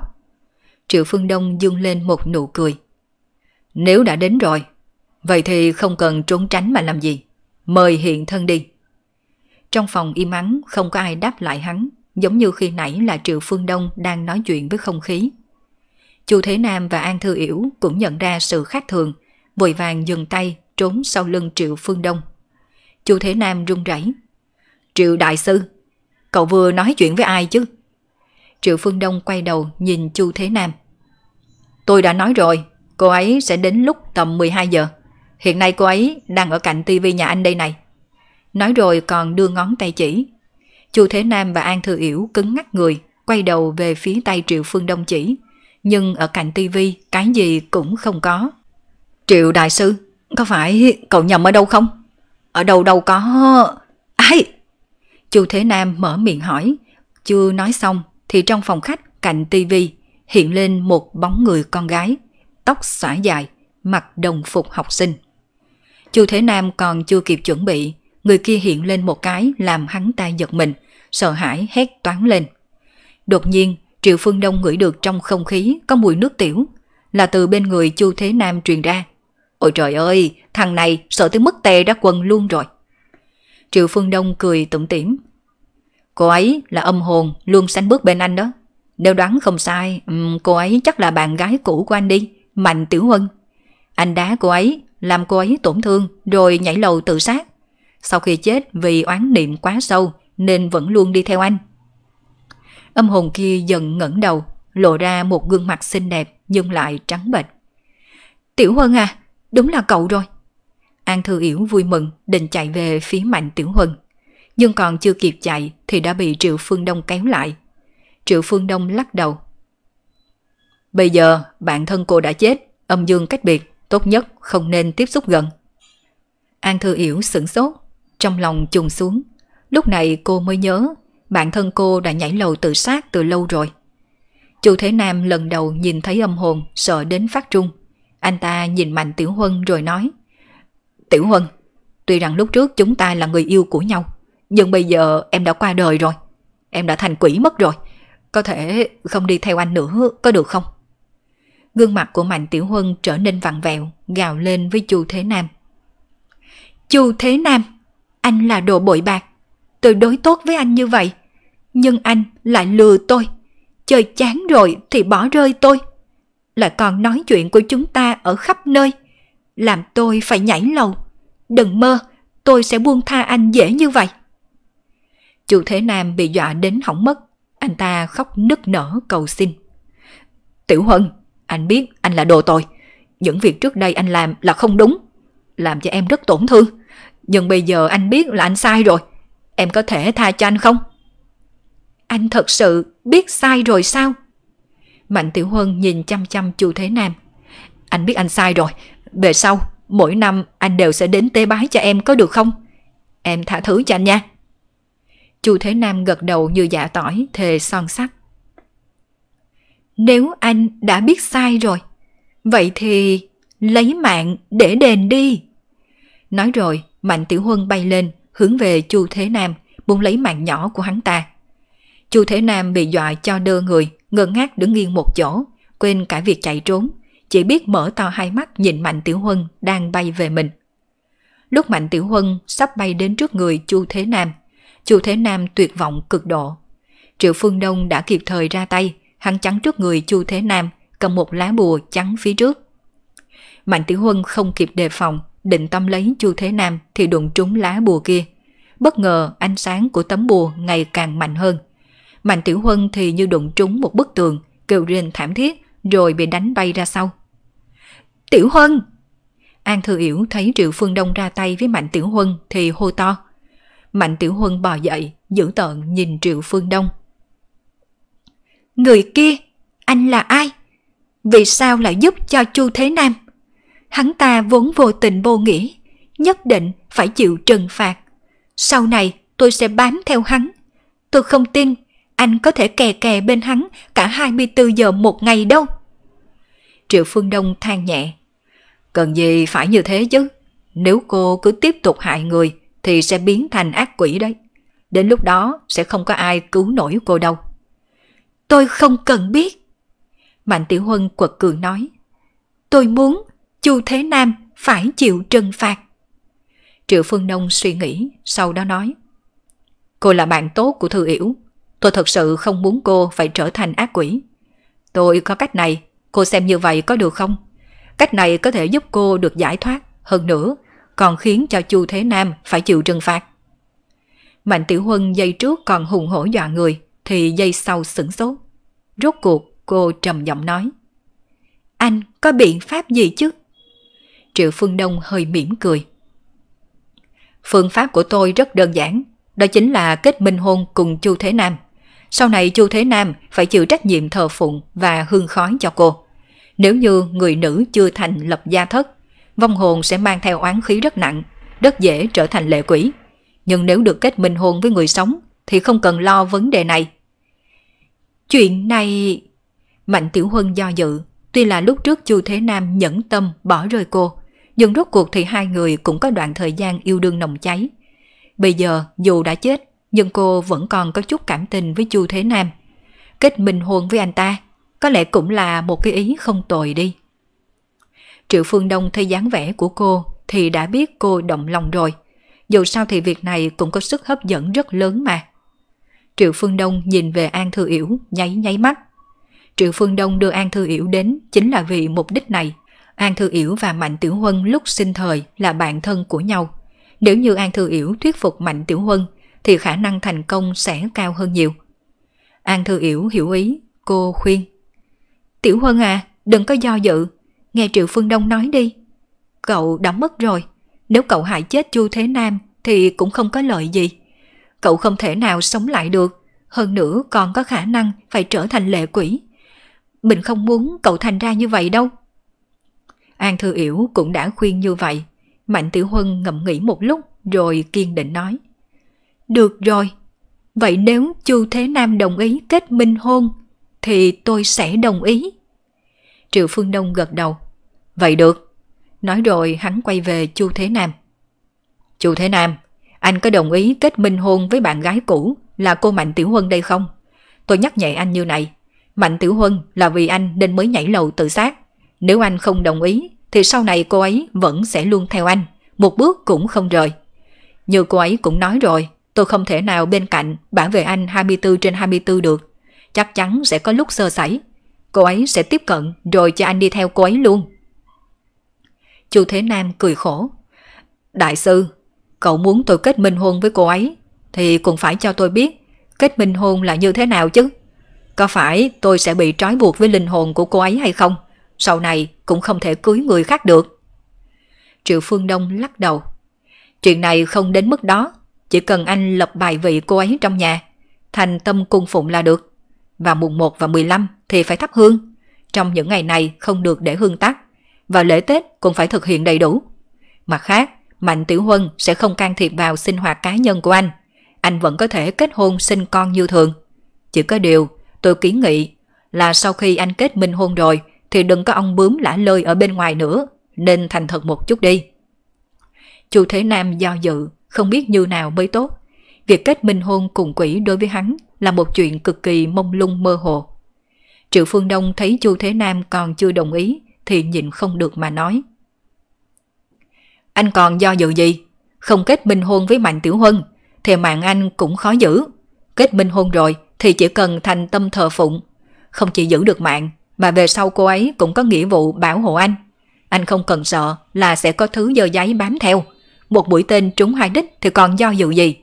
Triệu Phương Đông dương lên một nụ cười. Nếu đã đến rồi, vậy thì không cần trốn tránh mà làm gì. Mời hiện thân đi. Trong phòng im ắng không có ai đáp lại hắn, giống như khi nãy là Triệu Phương Đông đang nói chuyện với không khí. Chu Thế Nam và An Thư Yểu cũng nhận ra sự khác thường, vội vàng dừng tay trốn sau lưng Triệu Phương Đông. Chu Thế Nam run rẩy. Triệu Đại Sư, cậu vừa nói chuyện với ai chứ? Triệu Phương Đông quay đầu nhìn Chu Thế Nam. Tôi đã nói rồi, cô ấy sẽ đến lúc tầm 12 giờ. Hiện nay cô ấy đang ở cạnh tivi nhà anh đây này. Nói rồi còn đưa ngón tay chỉ. Chu Thế Nam và An Thư Yểu cứng ngắc người, quay đầu về phía tay Triệu Phương Đông chỉ nhưng ở cạnh tivi cái gì cũng không có. Triệu đại sư, có phải cậu nhầm ở đâu không? Ở đâu đâu có... Ai? Chu Thế Nam mở miệng hỏi, chưa nói xong thì trong phòng khách cạnh tivi hiện lên một bóng người con gái, tóc xõa dài, mặc đồng phục học sinh. Chu Thế Nam còn chưa kịp chuẩn bị, người kia hiện lên một cái làm hắn ta giật mình, sợ hãi hét toán lên. Đột nhiên, Triệu Phương Đông ngửi được trong không khí có mùi nước tiểu, là từ bên người Chu Thế Nam truyền ra. Ôi trời ơi, thằng này sợ tới mức tè đã quần luôn rồi. Triệu Phương Đông cười tủm tỉm. Cô ấy là âm hồn, luôn sánh bước bên anh đó. Nếu đoán không sai, um, cô ấy chắc là bạn gái cũ của anh đi, Mạnh Tiểu Huân. Anh đá cô ấy, làm cô ấy tổn thương, rồi nhảy lầu tự sát. Sau khi chết vì oán niệm quá sâu, nên vẫn luôn đi theo anh. Âm hồn kia dần ngẩng đầu, lộ ra một gương mặt xinh đẹp nhưng lại trắng bệch. Tiểu Huân à, đúng là cậu rồi. An Thư Yểu vui mừng định chạy về phía Mạnh Tiểu Huân. Nhưng còn chưa kịp chạy thì đã bị Triệu Phương Đông kéo lại. Triệu Phương Đông lắc đầu. Bây giờ bạn thân cô đã chết, âm dương cách biệt, tốt nhất không nên tiếp xúc gần. An Thư Yểu sửng sốt, trong lòng chùng xuống. Lúc này cô mới nhớ bạn thân cô đã nhảy lầu tự sát từ lâu rồi. Chu Thế Nam lần đầu nhìn thấy âm hồn sợ đến phát trung. Anh ta nhìn Mạnh Tiểu Huân rồi nói Tiểu Huân, tuy rằng lúc trước chúng ta là người yêu của nhau, nhưng bây giờ em đã qua đời rồi. Em đã thành quỷ mất rồi. Có thể không đi theo anh nữa có được không? Gương mặt của Mạnh Tiểu Huân trở nên vặn vẹo, gào lên với Chu Thế Nam. Chu Thế Nam, anh là đồ bội bạc, tôi đối tốt với anh như vậy. Nhưng anh lại lừa tôi. Chơi chán rồi thì bỏ rơi tôi. Lại còn nói chuyện của chúng ta ở khắp nơi. Làm tôi phải nhảy lầu. Đừng mơ, tôi sẽ buông tha anh dễ như vậy. Chu Thế Nam bị dọa đến hỏng mất. Anh ta khóc nức nở cầu xin. Tiểu Hân, anh biết anh là đồ tồi. Những việc trước đây anh làm là không đúng. Làm cho em rất tổn thương. Nhưng bây giờ anh biết là anh sai rồi em có thể tha cho anh không? Anh thật sự biết sai rồi sao? Mạnh Tiểu Huân nhìn chăm chăm Chu Thế Nam. Anh biết anh sai rồi, về sau mỗi năm anh đều sẽ đến tế bái cho em có được không? Em tha thứ cho anh nha. Chu Thế Nam gật đầu như dạ tỏi, thề son sắt. Nếu anh đã biết sai rồi, vậy thì lấy mạng để đền đi. Nói rồi, Mạnh Tiểu Huân bay lên, hướng về Chu Thế Nam, muốn lấy mạng nhỏ của hắn ta. Chu Thế Nam bị dọa cho đơ người, ngơ ngác đứng nghiêng một chỗ, quên cả việc chạy trốn, chỉ biết mở to hai mắt nhìn Mạnh Tiểu Huân đang bay về mình. Lúc Mạnh Tiểu Huân sắp bay đến trước người Chu Thế Nam, Chu Thế Nam tuyệt vọng cực độ. Triệu Phương Đông đã kịp thời ra tay, hắn chắn trước người Chu Thế Nam, cầm một lá bùa chắn phía trước. Mạnh Tiểu Huân không kịp đề phòng, định tâm lấy Chu Thế Nam thì đụng trúng lá bùa kia. Bất ngờ ánh sáng của tấm bùa ngày càng mạnh hơn. Mạnh Tiểu Huân thì như đụng trúng một bức tường, kêu rên thảm thiết rồi bị đánh bay ra sau. Tiểu Huân! An Thư Yểu thấy Triệu Phương Đông ra tay với Mạnh Tiểu Huân thì hô to. Mạnh Tiểu Huân bò dậy, dữ tợn nhìn Triệu Phương Đông. Người kia, anh là ai? Vì sao lại giúp cho Chu Thế Nam? hắn ta vốn vô tình vô nghĩa, nhất định phải chịu trừng phạt. Sau này tôi sẽ bám theo hắn. Tôi không tin anh có thể kè kè bên hắn cả 24 giờ một ngày đâu. Triệu Phương Đông than nhẹ. Cần gì phải như thế chứ? Nếu cô cứ tiếp tục hại người thì sẽ biến thành ác quỷ đấy. Đến lúc đó sẽ không có ai cứu nổi cô đâu. Tôi không cần biết. Mạnh Tiểu Huân quật cường nói. Tôi muốn Chu Thế Nam phải chịu trừng phạt. Triệu Phương Nông suy nghĩ, sau đó nói. Cô là bạn tốt của Thư Yểu. Tôi thật sự không muốn cô phải trở thành ác quỷ. Tôi có cách này, cô xem như vậy có được không? Cách này có thể giúp cô được giải thoát, hơn nữa còn khiến cho Chu Thế Nam phải chịu trừng phạt. Mạnh Tiểu Huân dây trước còn hùng hổ dọa người, thì dây sau sửng sốt. Rốt cuộc cô trầm giọng nói. Anh có biện pháp gì chứ? Triệu Phương Đông hơi mỉm cười. Phương pháp của tôi rất đơn giản, đó chính là kết minh hôn cùng Chu Thế Nam. Sau này Chu Thế Nam phải chịu trách nhiệm thờ phụng và hương khói cho cô. Nếu như người nữ chưa thành lập gia thất, vong hồn sẽ mang theo oán khí rất nặng, rất dễ trở thành lệ quỷ. Nhưng nếu được kết minh hôn với người sống thì không cần lo vấn đề này. Chuyện này... Mạnh Tiểu Huân do dự, tuy là lúc trước Chu Thế Nam nhẫn tâm bỏ rơi cô, nhưng rốt cuộc thì hai người cũng có đoạn thời gian yêu đương nồng cháy. Bây giờ dù đã chết, nhưng cô vẫn còn có chút cảm tình với Chu Thế Nam. Kết minh hôn với anh ta, có lẽ cũng là một cái ý không tồi đi. Triệu Phương Đông thấy dáng vẻ của cô thì đã biết cô động lòng rồi. Dù sao thì việc này cũng có sức hấp dẫn rất lớn mà. Triệu Phương Đông nhìn về An Thư Yểu, nháy nháy mắt. Triệu Phương Đông đưa An Thư Yểu đến chính là vì mục đích này – An Thư Yểu và Mạnh Tiểu Huân lúc sinh thời là bạn thân của nhau. Nếu như An Thư Yểu thuyết phục Mạnh Tiểu Huân thì khả năng thành công sẽ cao hơn nhiều. An Thư Yểu hiểu ý, cô khuyên. Tiểu Huân à, đừng có do dự, nghe Triệu Phương Đông nói đi. Cậu đã mất rồi, nếu cậu hại chết Chu Thế Nam thì cũng không có lợi gì. Cậu không thể nào sống lại được, hơn nữa còn có khả năng phải trở thành lệ quỷ. Mình không muốn cậu thành ra như vậy đâu. An Thư Yểu cũng đã khuyên như vậy. Mạnh Tiểu Huân ngẫm nghĩ một lúc rồi kiên định nói. Được rồi, vậy nếu Chu Thế Nam đồng ý kết minh hôn thì tôi sẽ đồng ý. Triệu Phương Đông gật đầu. Vậy được. Nói rồi hắn quay về Chu Thế Nam. Chu Thế Nam, anh có đồng ý kết minh hôn với bạn gái cũ là cô Mạnh Tiểu Huân đây không? Tôi nhắc nhẹ anh như này. Mạnh Tiểu Huân là vì anh nên mới nhảy lầu tự sát. Nếu anh không đồng ý thì sau này cô ấy vẫn sẽ luôn theo anh, một bước cũng không rời. Như cô ấy cũng nói rồi, tôi không thể nào bên cạnh bản về anh 24 trên 24 được. Chắc chắn sẽ có lúc sơ sẩy. Cô ấy sẽ tiếp cận rồi cho anh đi theo cô ấy luôn. Chu Thế Nam cười khổ. Đại sư, cậu muốn tôi kết minh hôn với cô ấy thì cũng phải cho tôi biết kết minh hôn là như thế nào chứ. Có phải tôi sẽ bị trói buộc với linh hồn của cô ấy hay không? sau này cũng không thể cưới người khác được. Triệu Phương Đông lắc đầu. Chuyện này không đến mức đó, chỉ cần anh lập bài vị cô ấy trong nhà, thành tâm cung phụng là được. Và mùng 1 và 15 thì phải thắp hương. Trong những ngày này không được để hương tắt. Và lễ Tết cũng phải thực hiện đầy đủ. Mặt khác, Mạnh Tiểu Huân sẽ không can thiệp vào sinh hoạt cá nhân của anh. Anh vẫn có thể kết hôn sinh con như thường. Chỉ có điều, tôi kiến nghị là sau khi anh kết minh hôn rồi thì đừng có ông bướm lả lơi ở bên ngoài nữa, nên thành thật một chút đi. Chu Thế Nam do dự, không biết như nào mới tốt. Việc kết minh hôn cùng quỷ đối với hắn là một chuyện cực kỳ mông lung mơ hồ. Triệu Phương Đông thấy Chu Thế Nam còn chưa đồng ý thì nhịn không được mà nói. Anh còn do dự gì? Không kết minh hôn với Mạnh Tiểu Huân thì mạng anh cũng khó giữ. Kết minh hôn rồi thì chỉ cần thành tâm thờ phụng. Không chỉ giữ được mạng mà về sau cô ấy cũng có nghĩa vụ bảo hộ anh. Anh không cần sợ là sẽ có thứ dơ giấy bám theo. Một mũi tên trúng hai đích thì còn do dự gì.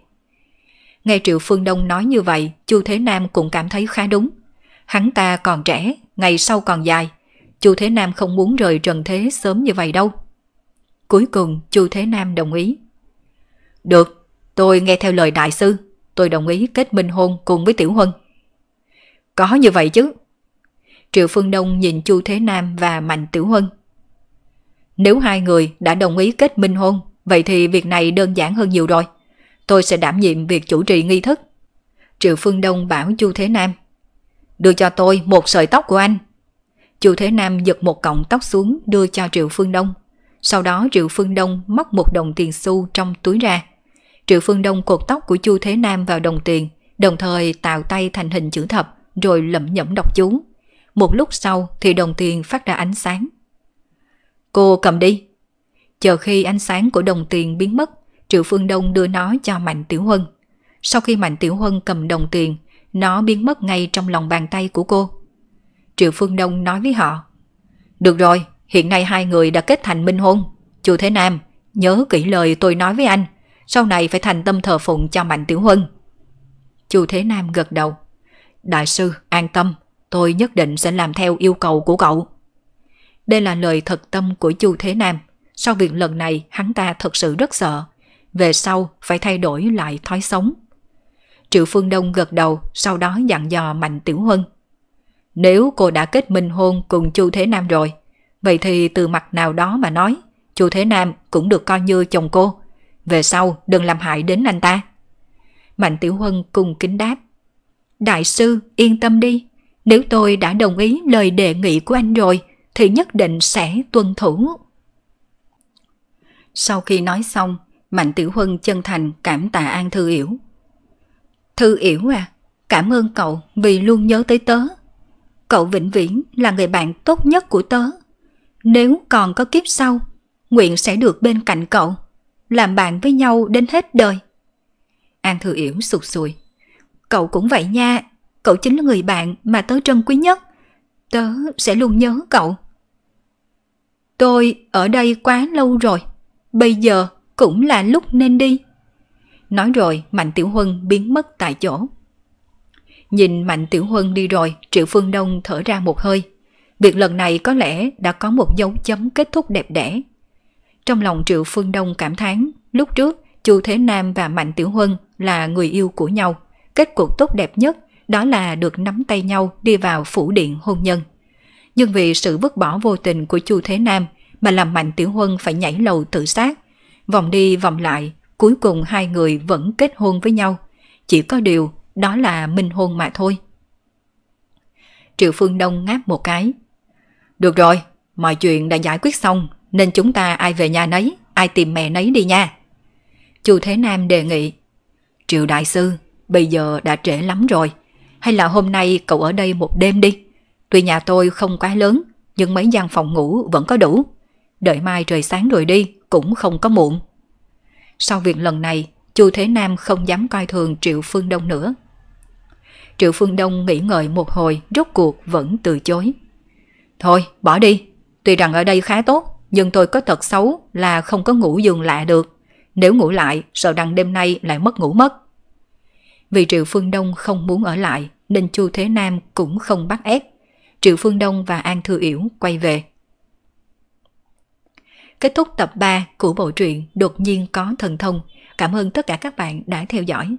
Nghe Triệu Phương Đông nói như vậy, Chu Thế Nam cũng cảm thấy khá đúng. Hắn ta còn trẻ, ngày sau còn dài. Chu Thế Nam không muốn rời trần thế sớm như vậy đâu. Cuối cùng Chu Thế Nam đồng ý. Được, tôi nghe theo lời đại sư, tôi đồng ý kết minh hôn cùng với Tiểu Huân. Có như vậy chứ, Triệu Phương Đông nhìn Chu Thế Nam và Mạnh Tử Huân. Nếu hai người đã đồng ý kết minh hôn, vậy thì việc này đơn giản hơn nhiều rồi. Tôi sẽ đảm nhiệm việc chủ trì nghi thức. Triệu Phương Đông bảo Chu Thế Nam. Đưa cho tôi một sợi tóc của anh. Chu Thế Nam giật một cọng tóc xuống đưa cho Triệu Phương Đông. Sau đó Triệu Phương Đông móc một đồng tiền xu trong túi ra. Triệu Phương Đông cột tóc của Chu Thế Nam vào đồng tiền, đồng thời tạo tay thành hình chữ thập rồi lẩm nhẩm đọc chúng. Một lúc sau thì đồng tiền phát ra ánh sáng. Cô cầm đi. Chờ khi ánh sáng của đồng tiền biến mất, Triệu Phương Đông đưa nó cho Mạnh Tiểu Huân. Sau khi Mạnh Tiểu Huân cầm đồng tiền, nó biến mất ngay trong lòng bàn tay của cô. Triệu Phương Đông nói với họ. Được rồi, hiện nay hai người đã kết thành minh hôn. Chu Thế Nam, nhớ kỹ lời tôi nói với anh. Sau này phải thành tâm thờ phụng cho Mạnh Tiểu Huân. Chu Thế Nam gật đầu. Đại sư, an tâm, Tôi nhất định sẽ làm theo yêu cầu của cậu. Đây là lời thật tâm của Chu Thế Nam. Sau việc lần này hắn ta thật sự rất sợ. Về sau phải thay đổi lại thói sống. Triệu Phương Đông gật đầu sau đó dặn dò Mạnh Tiểu Huân. Nếu cô đã kết minh hôn cùng Chu Thế Nam rồi, vậy thì từ mặt nào đó mà nói, Chu Thế Nam cũng được coi như chồng cô. Về sau đừng làm hại đến anh ta. Mạnh Tiểu Huân cùng kính đáp. Đại sư yên tâm đi, nếu tôi đã đồng ý lời đề nghị của anh rồi, thì nhất định sẽ tuân thủ. Sau khi nói xong, Mạnh Tiểu Huân chân thành cảm tạ An Thư Yểu. Thư Yểu à, cảm ơn cậu vì luôn nhớ tới tớ. Cậu vĩnh viễn là người bạn tốt nhất của tớ. Nếu còn có kiếp sau, nguyện sẽ được bên cạnh cậu, làm bạn với nhau đến hết đời. An Thư Yểu sụt sùi. Cậu cũng vậy nha, cậu chính là người bạn mà tớ trân quý nhất. Tớ sẽ luôn nhớ cậu. Tôi ở đây quá lâu rồi, bây giờ cũng là lúc nên đi. Nói rồi Mạnh Tiểu Huân biến mất tại chỗ. Nhìn Mạnh Tiểu Huân đi rồi, Triệu Phương Đông thở ra một hơi. Việc lần này có lẽ đã có một dấu chấm kết thúc đẹp đẽ. Trong lòng Triệu Phương Đông cảm thán, lúc trước Chu Thế Nam và Mạnh Tiểu Huân là người yêu của nhau, kết cục tốt đẹp nhất đó là được nắm tay nhau đi vào phủ điện hôn nhân. Nhưng vì sự vứt bỏ vô tình của Chu Thế Nam mà làm Mạnh Tiểu Huân phải nhảy lầu tự sát. Vòng đi vòng lại, cuối cùng hai người vẫn kết hôn với nhau. Chỉ có điều, đó là minh hôn mà thôi. Triệu Phương Đông ngáp một cái. Được rồi, mọi chuyện đã giải quyết xong, nên chúng ta ai về nhà nấy, ai tìm mẹ nấy đi nha. Chu Thế Nam đề nghị. Triệu Đại Sư, bây giờ đã trễ lắm rồi, hay là hôm nay cậu ở đây một đêm đi. Tuy nhà tôi không quá lớn, nhưng mấy gian phòng ngủ vẫn có đủ. Đợi mai trời sáng rồi đi, cũng không có muộn. Sau việc lần này, Chu Thế Nam không dám coi thường Triệu Phương Đông nữa. Triệu Phương Đông nghĩ ngợi một hồi, rốt cuộc vẫn từ chối. Thôi, bỏ đi. Tuy rằng ở đây khá tốt, nhưng tôi có thật xấu là không có ngủ giường lạ được. Nếu ngủ lại, sợ rằng đêm nay lại mất ngủ mất. Vì Triệu Phương Đông không muốn ở lại, Đinh Chu Thế Nam cũng không bắt ép. Triệu Phương Đông và An Thư Yểu quay về. Kết thúc tập 3 của bộ truyện Đột nhiên có thần thông. Cảm ơn tất cả các bạn đã theo dõi.